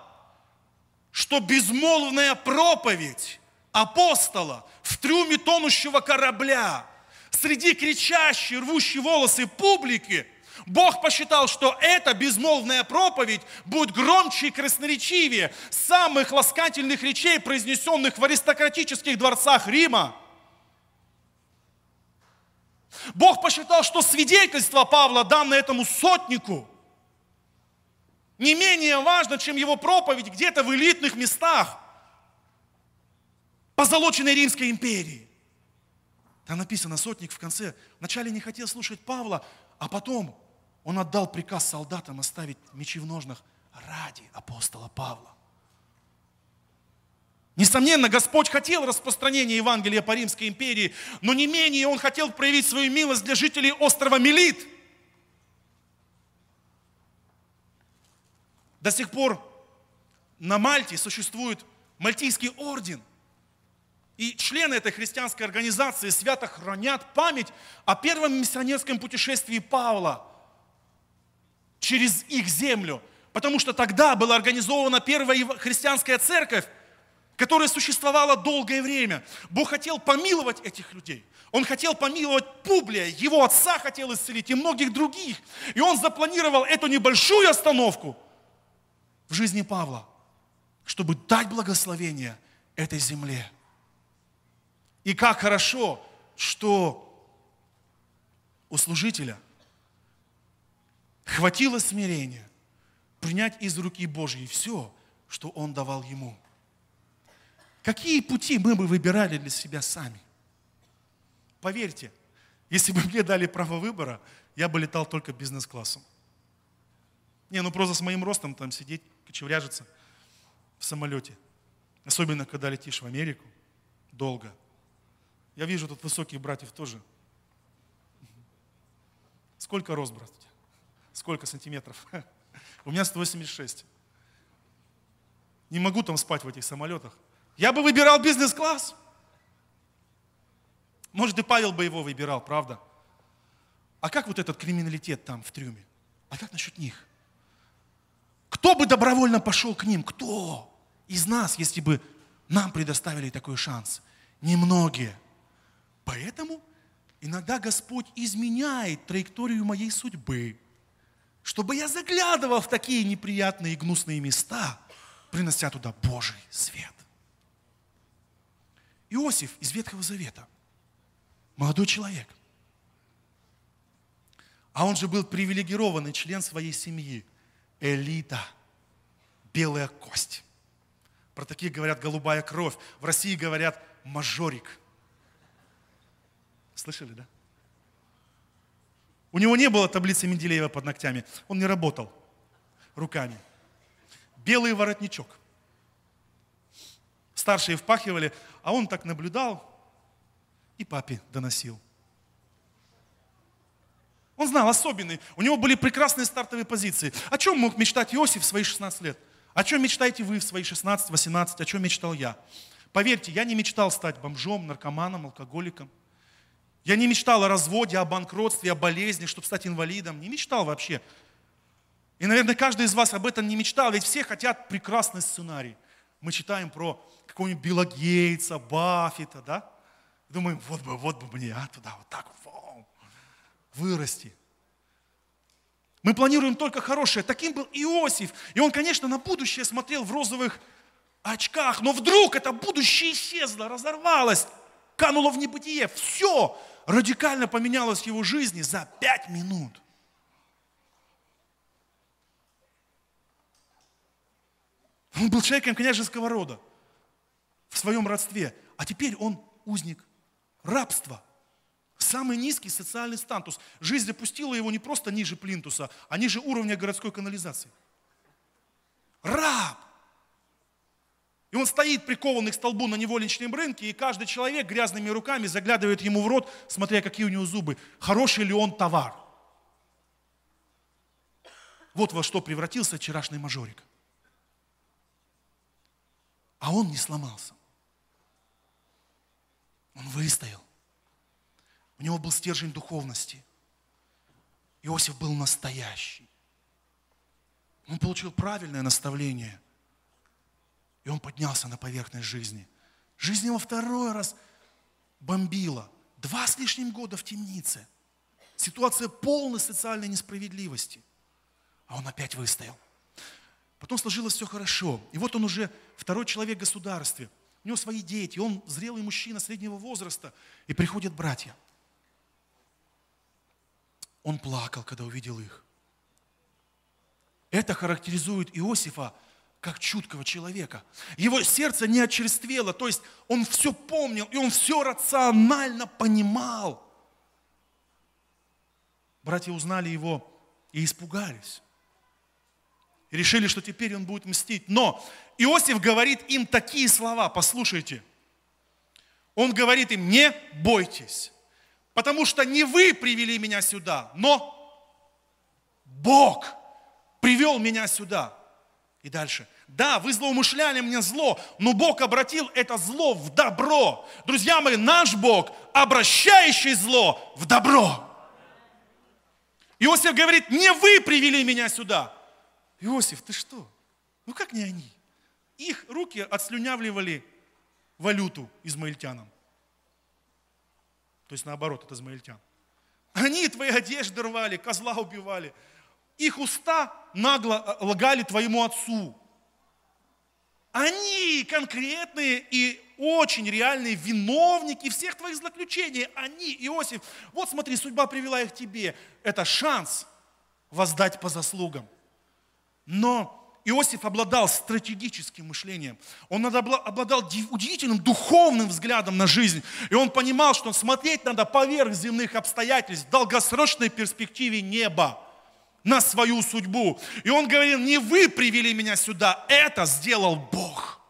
что безмолвная проповедь апостола в трюме тонущего корабля, среди кричащей, рвущей волосы публики, Бог посчитал, что эта безмолвная проповедь будет громче и красноречивее самых ласкательных речей, произнесенных в аристократических дворцах Рима. Бог посчитал, что свидетельство Павла, данное этому сотнику – не менее важно, чем его проповедь где-то в элитных местах позолоченной Римской империи. Там написано, сотник в конце, вначале не хотел слушать Павла, а потом он отдал приказ солдатам оставить мечи в ножнах ради апостола Павла. Несомненно, Господь хотел распространения Евангелия по Римской империи, но не менее Он хотел проявить свою милость для жителей острова Мелит – До сих пор на Мальте существует Мальтийский орден. И члены этой христианской организации свято хранят память о первом миссионерском путешествии Павла через их землю. Потому что тогда была организована первая христианская церковь, которая существовала долгое время. Бог хотел помиловать этих людей. Он хотел помиловать Публия, его отца хотел исцелить и многих других. И он запланировал эту небольшую остановку – в жизни Павла, чтобы дать благословение этой земле. И как хорошо, что у служителя хватило смирения принять из руки Божьей все, что Он давал ему. Какие пути мы бы выбирали для себя сами? Поверьте, если бы мне дали право выбора, я бы летал только бизнес-классом. Не, ну просто с моим ростом там сидеть кочевряжиться в самолете. Особенно, когда летишь в Америку долго. Я вижу тут высоких братьев тоже. Сколько рост, тебя? Сколько сантиметров? *laughs* У меня 186. Не могу там спать в этих самолетах. Я бы выбирал бизнес-класс. Может, и Павел бы его выбирал, правда? А как вот этот криминалитет там в трюме? А как насчет них? Кто бы добровольно пошел к ним? Кто из нас, если бы нам предоставили такой шанс? Немногие. Поэтому иногда Господь изменяет траекторию моей судьбы, чтобы я заглядывал в такие неприятные и гнусные места, принося туда Божий свет. Иосиф из Ветхого Завета, молодой человек, а он же был привилегированный член своей семьи – элита, белая кость. Про таких говорят голубая кровь. В России говорят мажорик. Слышали, да? У него не было таблицы Менделеева под ногтями. Он не работал руками. Белый воротничок. Старшие впахивали, а он так наблюдал и папе доносил. Он знал особенный, у него были прекрасные стартовые позиции. О чем мог мечтать Иосиф в свои 16 лет? О чем мечтаете вы в свои 16-18? О чем мечтал я? Поверьте, я не мечтал стать бомжом, наркоманом, алкоголиком. Я не мечтал о разводе, о банкротстве, о болезни, чтобы стать инвалидом. Не мечтал вообще. И, наверное, каждый из вас об этом не мечтал, ведь все хотят прекрасный сценарий. Мы читаем про какого-нибудь Билла Гейтса, Баффета, да? Думаем, вот бы, вот бы мне, а, туда, вот так, вот, вырасти. Мы планируем только хорошее. Таким был Иосиф. И он, конечно, на будущее смотрел в розовых очках. Но вдруг это будущее исчезло, разорвалось, кануло в небытие. Все радикально поменялось в его жизни за пять минут. Он был человеком княжеского рода в своем родстве, а теперь он узник рабства – самый низкий социальный статус. Жизнь запустила его не просто ниже плинтуса, а ниже уровня городской канализации. Раб! И он стоит прикованный к столбу на неволеничном рынке, и каждый человек грязными руками заглядывает ему в рот, смотря какие у него зубы, хороший ли он товар. Вот во что превратился вчерашний мажорик. А он не сломался. Он выстоял. У него был стержень духовности. Иосиф был настоящий. Он получил правильное наставление. И он поднялся на поверхность жизни. Жизнь его второй раз бомбила. Два с лишним года в темнице. Ситуация полной социальной несправедливости. А он опять выстоял. Потом сложилось все хорошо. И вот он уже второй человек в государстве. У него свои дети, он зрелый мужчина среднего возраста. И приходят братья. Он плакал, когда увидел их. Это характеризует Иосифа как чуткого человека. Его сердце не очерствело, то есть он все помнил, и он все рационально понимал. Братья узнали его и испугались. И решили, что теперь он будет мстить. Но Иосиф говорит им такие слова, послушайте. Он говорит им, не бойтесь. Потому что не вы привели меня сюда, но Бог привел меня сюда. И дальше. Да, вы злоумышляли мне зло, но Бог обратил это зло в добро. Друзья мои, наш Бог, обращающий зло в добро. Иосиф говорит, не вы привели меня сюда. Иосиф, ты что? Ну как не они? Их руки отслюнявливали валюту измаильтянам то есть наоборот, от измаильтян. Они твои одежды рвали, козла убивали. Их уста нагло э, лгали твоему отцу. Они конкретные и очень реальные виновники всех твоих злоключений. Они, Иосиф, вот смотри, судьба привела их к тебе. Это шанс воздать по заслугам. Но Иосиф обладал стратегическим мышлением. Он обладал удивительным духовным взглядом на жизнь. И он понимал, что смотреть надо поверх земных обстоятельств, в долгосрочной перспективе неба на свою судьбу. И он говорил, не вы привели меня сюда, это сделал Бог.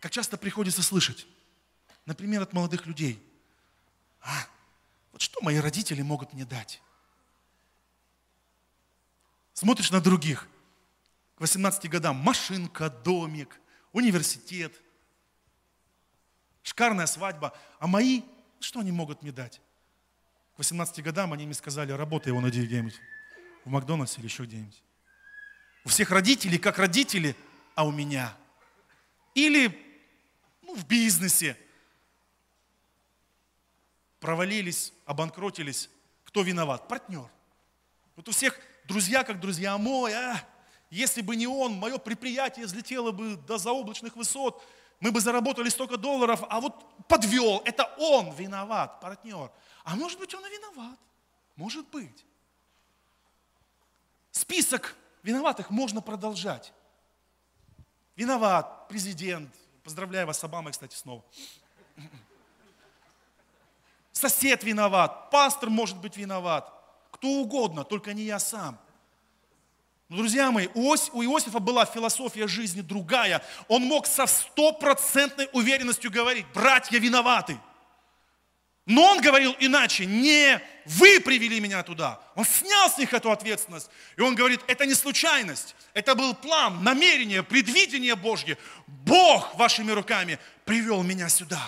Как часто приходится слышать, например, от молодых людей, а, вот что мои родители могут мне дать? Смотришь на других, 18 годам машинка, домик, университет, шикарная свадьба. А мои, что они могут мне дать? К 18 годам они мне сказали, работай его, надеюсь, где-нибудь. В Макдональдсе или еще где-нибудь. У всех родителей, как родители, а у меня. Или ну, в бизнесе. Провалились, обанкротились. Кто виноват? Партнер. Вот у всех друзья, как друзья а мой, а если бы не он, мое предприятие взлетело бы до заоблачных высот, мы бы заработали столько долларов, а вот подвел, это он виноват, партнер. А может быть, он и виноват. Может быть. Список виноватых можно продолжать. Виноват президент. Поздравляю вас с Обамой, кстати, снова. Сосед виноват, пастор может быть виноват, кто угодно, только не я сам – ну, друзья мои, у, Ось, у Иосифа была философия жизни другая. Он мог со стопроцентной уверенностью говорить, братья виноваты. Но он говорил иначе, не вы привели меня туда. Он снял с них эту ответственность. И он говорит, это не случайность, это был план, намерение, предвидение Божье. Бог вашими руками привел меня сюда.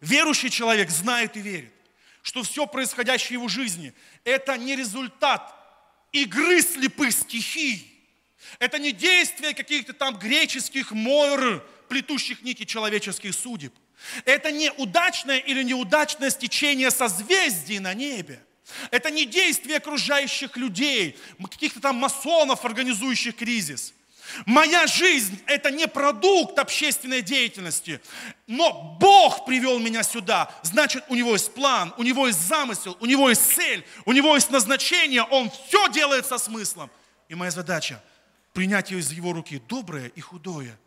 Верующий человек знает и верит, что все происходящее в его жизни – это не результат игры слепых стихий. Это не действие каких-то там греческих мор плетущих нити человеческих судеб. Это не удачное или неудачное стечение созвездий на небе. Это не действие окружающих людей, каких-то там масонов, организующих кризис – Моя жизнь – это не продукт общественной деятельности, но Бог привел меня сюда. Значит, у Него есть план, у Него есть замысел, у Него есть цель, у Него есть назначение, Он все делает со смыслом. И моя задача – принять ее из Его руки, доброе и худое,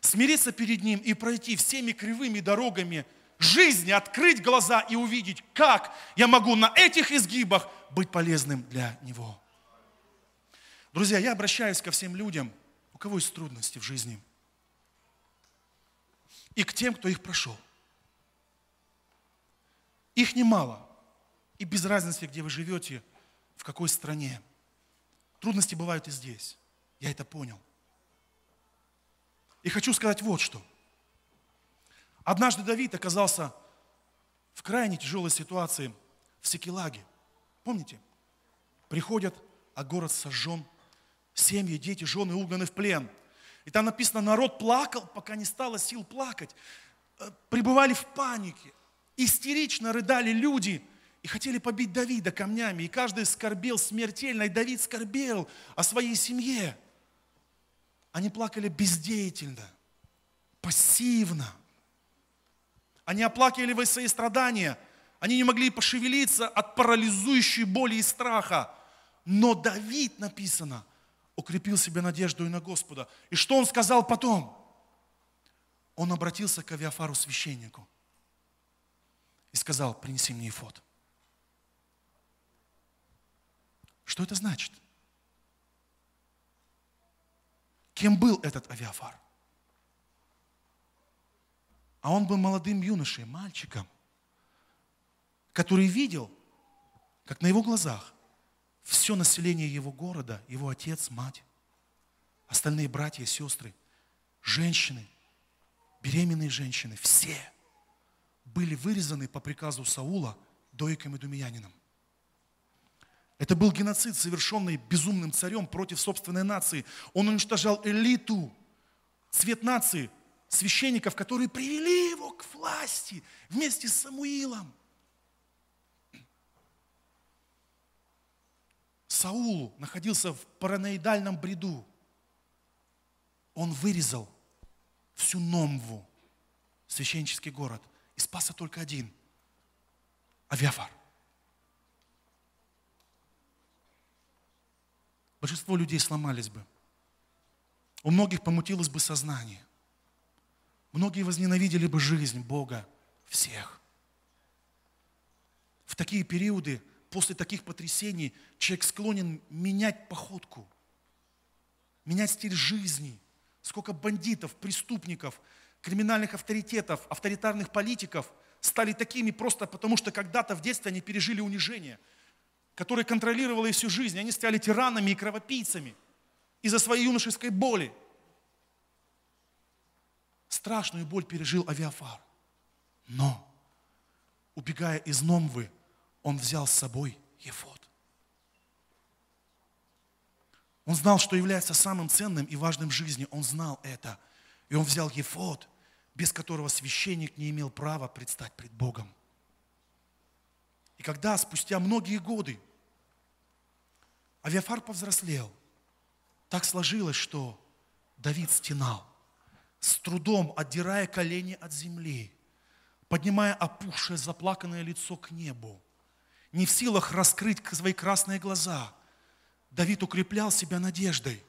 смириться перед Ним и пройти всеми кривыми дорогами жизни, открыть глаза и увидеть, как я могу на этих изгибах быть полезным для Него. Друзья, я обращаюсь ко всем людям – кого есть трудности в жизни, и к тем, кто их прошел. Их немало. И без разницы, где вы живете, в какой стране. Трудности бывают и здесь. Я это понял. И хочу сказать вот что. Однажды Давид оказался в крайне тяжелой ситуации в Секелаге. Помните? Приходят, а город сожжен Семьи, дети, жены угнаны в плен. И там написано, народ плакал, пока не стало сил плакать. Э, пребывали в панике. Истерично рыдали люди и хотели побить Давида камнями. И каждый скорбел смертельно. И Давид скорбел о своей семье. Они плакали бездеятельно, пассивно. Они оплакивали свои страдания. Они не могли пошевелиться от парализующей боли и страха. Но Давид, написано, укрепил себе надежду и на Господа. И что он сказал потом? Он обратился к Авиафару священнику и сказал, принеси мне фот. Что это значит? Кем был этот Авиафар? А он был молодым юношей, мальчиком, который видел, как на его глазах все население его города, его отец, мать, остальные братья, сестры, женщины, беременные женщины, все были вырезаны по приказу Саула доиком и думиянинам. Это был геноцид, совершенный безумным царем против собственной нации. Он уничтожал элиту, цвет нации, священников, которые привели его к власти вместе с Самуилом. Саул находился в параноидальном бреду. Он вырезал всю Номву, священнический город, и спасся только один – Авиафар. Большинство людей сломались бы. У многих помутилось бы сознание. Многие возненавидели бы жизнь Бога всех. В такие периоды после таких потрясений человек склонен менять походку, менять стиль жизни. Сколько бандитов, преступников, криминальных авторитетов, авторитарных политиков стали такими просто потому, что когда-то в детстве они пережили унижение, которое контролировало их всю жизнь. Они стали тиранами и кровопийцами из-за своей юношеской боли. Страшную боль пережил Авиафар. Но, убегая из Номвы, он взял с собой Ефод. Он знал, что является самым ценным и важным в жизни. Он знал это. И он взял Ефод, без которого священник не имел права предстать пред Богом. И когда спустя многие годы Авиафар повзрослел, так сложилось, что Давид стенал, с трудом отдирая колени от земли, поднимая опухшее заплаканное лицо к небу – не в силах раскрыть свои красные глаза. Давид укреплял себя надеждой,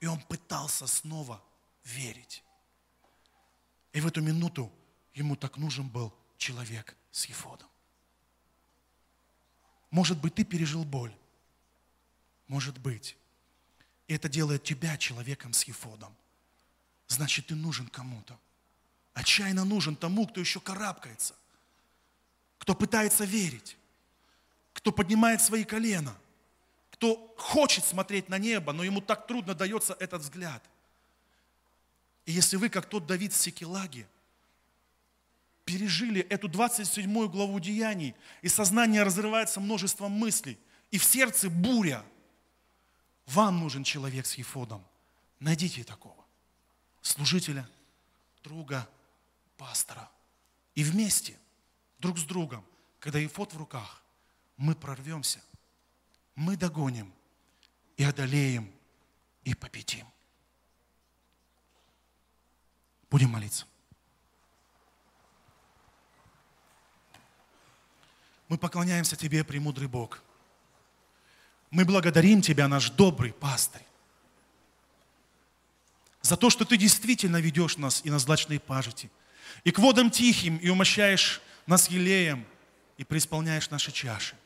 и он пытался снова верить. И в эту минуту ему так нужен был человек с Ефодом. Может быть, ты пережил боль. Может быть. И это делает тебя человеком с Ефодом. Значит, ты нужен кому-то. Отчаянно нужен тому, кто еще карабкается, кто пытается верить кто поднимает свои колена, кто хочет смотреть на небо, но ему так трудно дается этот взгляд. И если вы, как тот Давид Секелаги, пережили эту 27 главу Деяний, и сознание разрывается множеством мыслей, и в сердце буря, вам нужен человек с Ефодом. Найдите такого. Служителя, друга, пастора. И вместе, друг с другом, когда Ефод в руках, мы прорвемся, мы догоним и одолеем и победим. Будем молиться. Мы поклоняемся Тебе, премудрый Бог. Мы благодарим Тебя, наш добрый пастырь, за то, что Ты действительно ведешь нас и на злачные пажити, и к водам тихим, и умощаешь нас елеем, и преисполняешь наши чаши.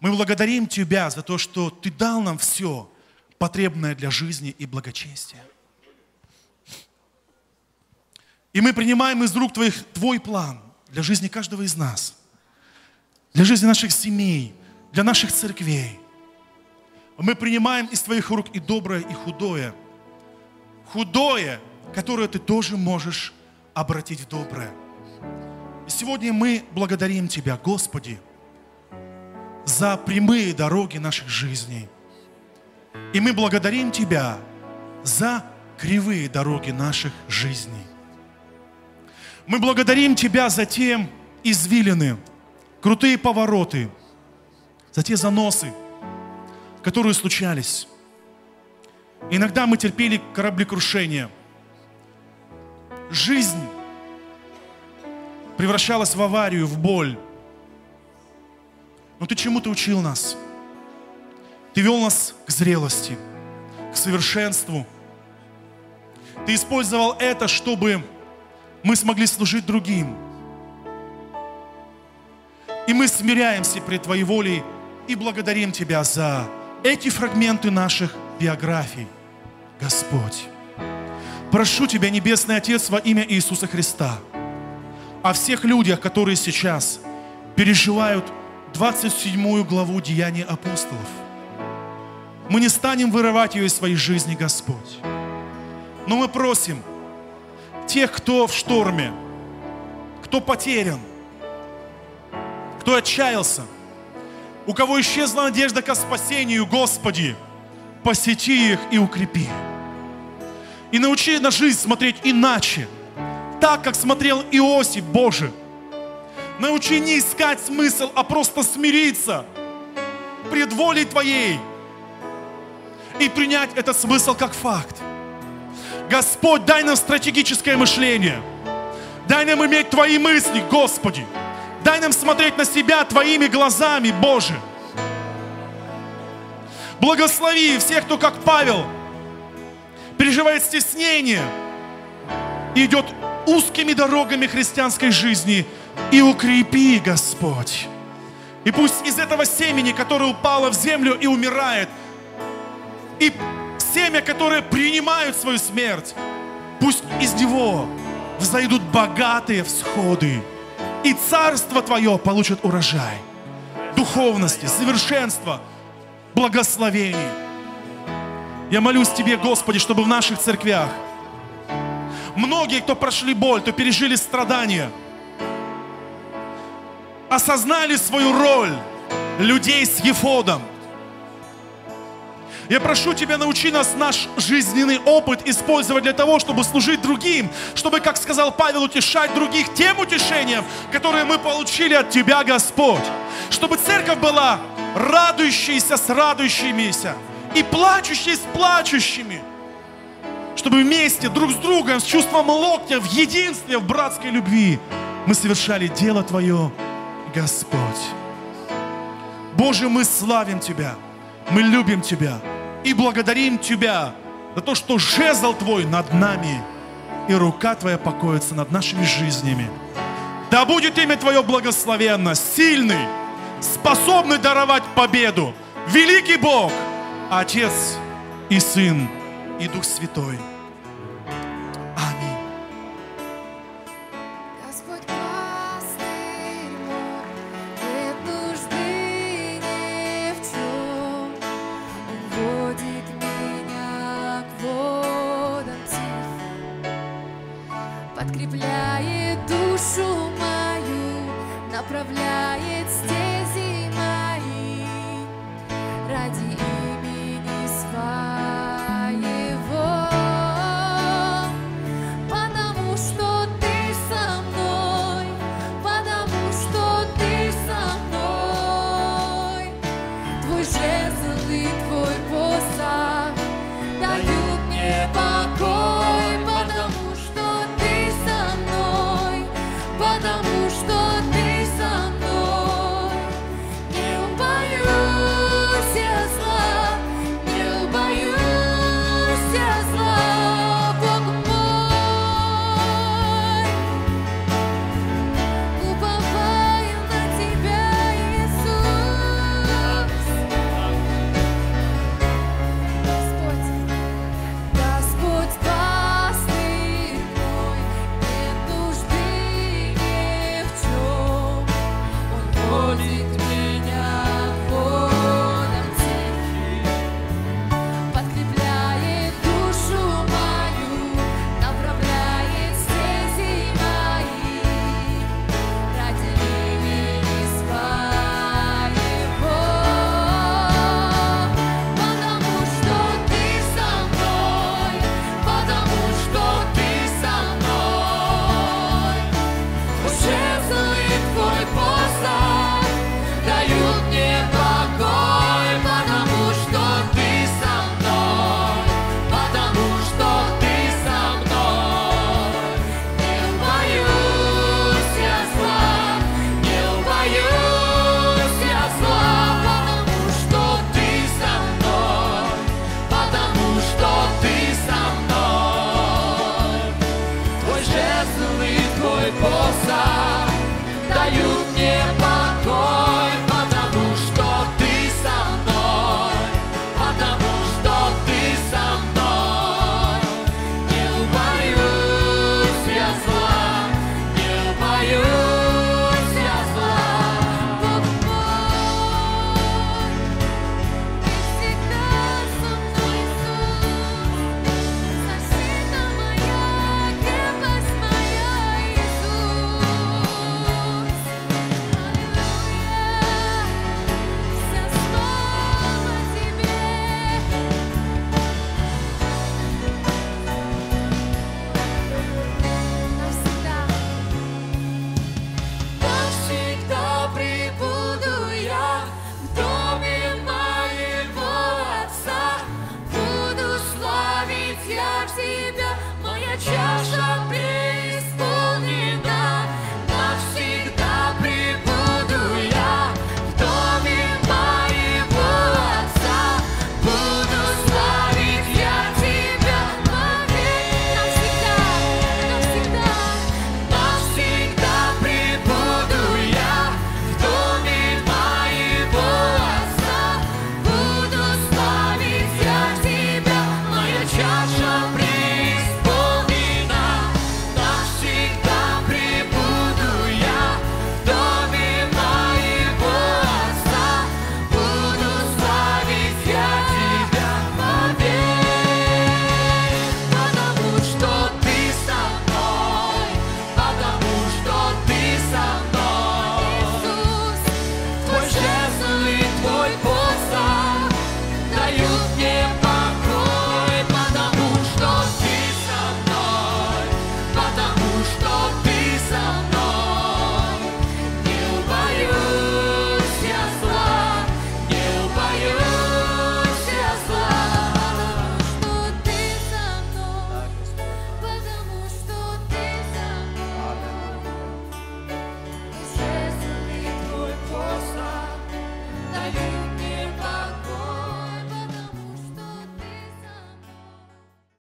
Мы благодарим Тебя за то, что Ты дал нам все потребное для жизни и благочестия. И мы принимаем из рук Твоих Твой план для жизни каждого из нас, для жизни наших семей, для наших церквей. Мы принимаем из Твоих рук и доброе, и худое. Худое, которое Ты тоже можешь обратить в доброе. И сегодня мы благодарим Тебя, Господи, за прямые дороги наших жизней. И мы благодарим Тебя за кривые дороги наших жизней. Мы благодарим Тебя за те извилины, крутые повороты, за те заносы, которые случались. Иногда мы терпели кораблекрушение. Жизнь превращалась в аварию, в боль. Но ты чему-то учил нас. Ты вел нас к зрелости, к совершенству. Ты использовал это, чтобы мы смогли служить другим. И мы смиряемся пред Твоей волей и благодарим Тебя за эти фрагменты наших биографий, Господь. Прошу Тебя, Небесный Отец, во имя Иисуса Христа, о всех людях, которые сейчас переживают 27 главу Деяний апостолов. Мы не станем вырывать ее из своей жизни, Господь. Но мы просим тех, кто в шторме, кто потерян, кто отчаялся, у кого исчезла надежда ко спасению, Господи, посети их и укрепи. И научи на жизнь смотреть иначе, так, как смотрел Иосиф Божий, Научи не искать смысл, а просто смириться пред волей Твоей и принять этот смысл как факт. Господь, дай нам стратегическое мышление. Дай нам иметь Твои мысли, Господи. Дай нам смотреть на себя Твоими глазами, Боже. Благослови всех, кто, как Павел, переживает стеснение и идет узкими дорогами христианской жизни – и укрепи, Господь. И пусть из этого семени, которое упало в землю и умирает, и семя, которое принимает свою смерть, пусть из него взойдут богатые всходы, и Царство Твое получит урожай духовности, совершенства, благословений. Я молюсь Тебе, Господи, чтобы в наших церквях многие, кто прошли боль, кто пережили страдания – осознали свою роль людей с Ефодом. Я прошу Тебя, научи нас наш жизненный опыт использовать для того, чтобы служить другим, чтобы, как сказал Павел, утешать других тем утешением, которое мы получили от Тебя, Господь. Чтобы церковь была радующейся с радующимися и плачущей с плачущими. Чтобы вместе, друг с другом, с чувством локтя, в единстве, в братской любви мы совершали дело Твое Господь. Боже, мы славим Тебя, мы любим Тебя и благодарим Тебя за то, что жезл Твой над нами и рука Твоя покоится над нашими жизнями. Да будет имя Твое благословенно, сильный, способный даровать победу. Великий Бог, Отец и Сын и Дух Святой.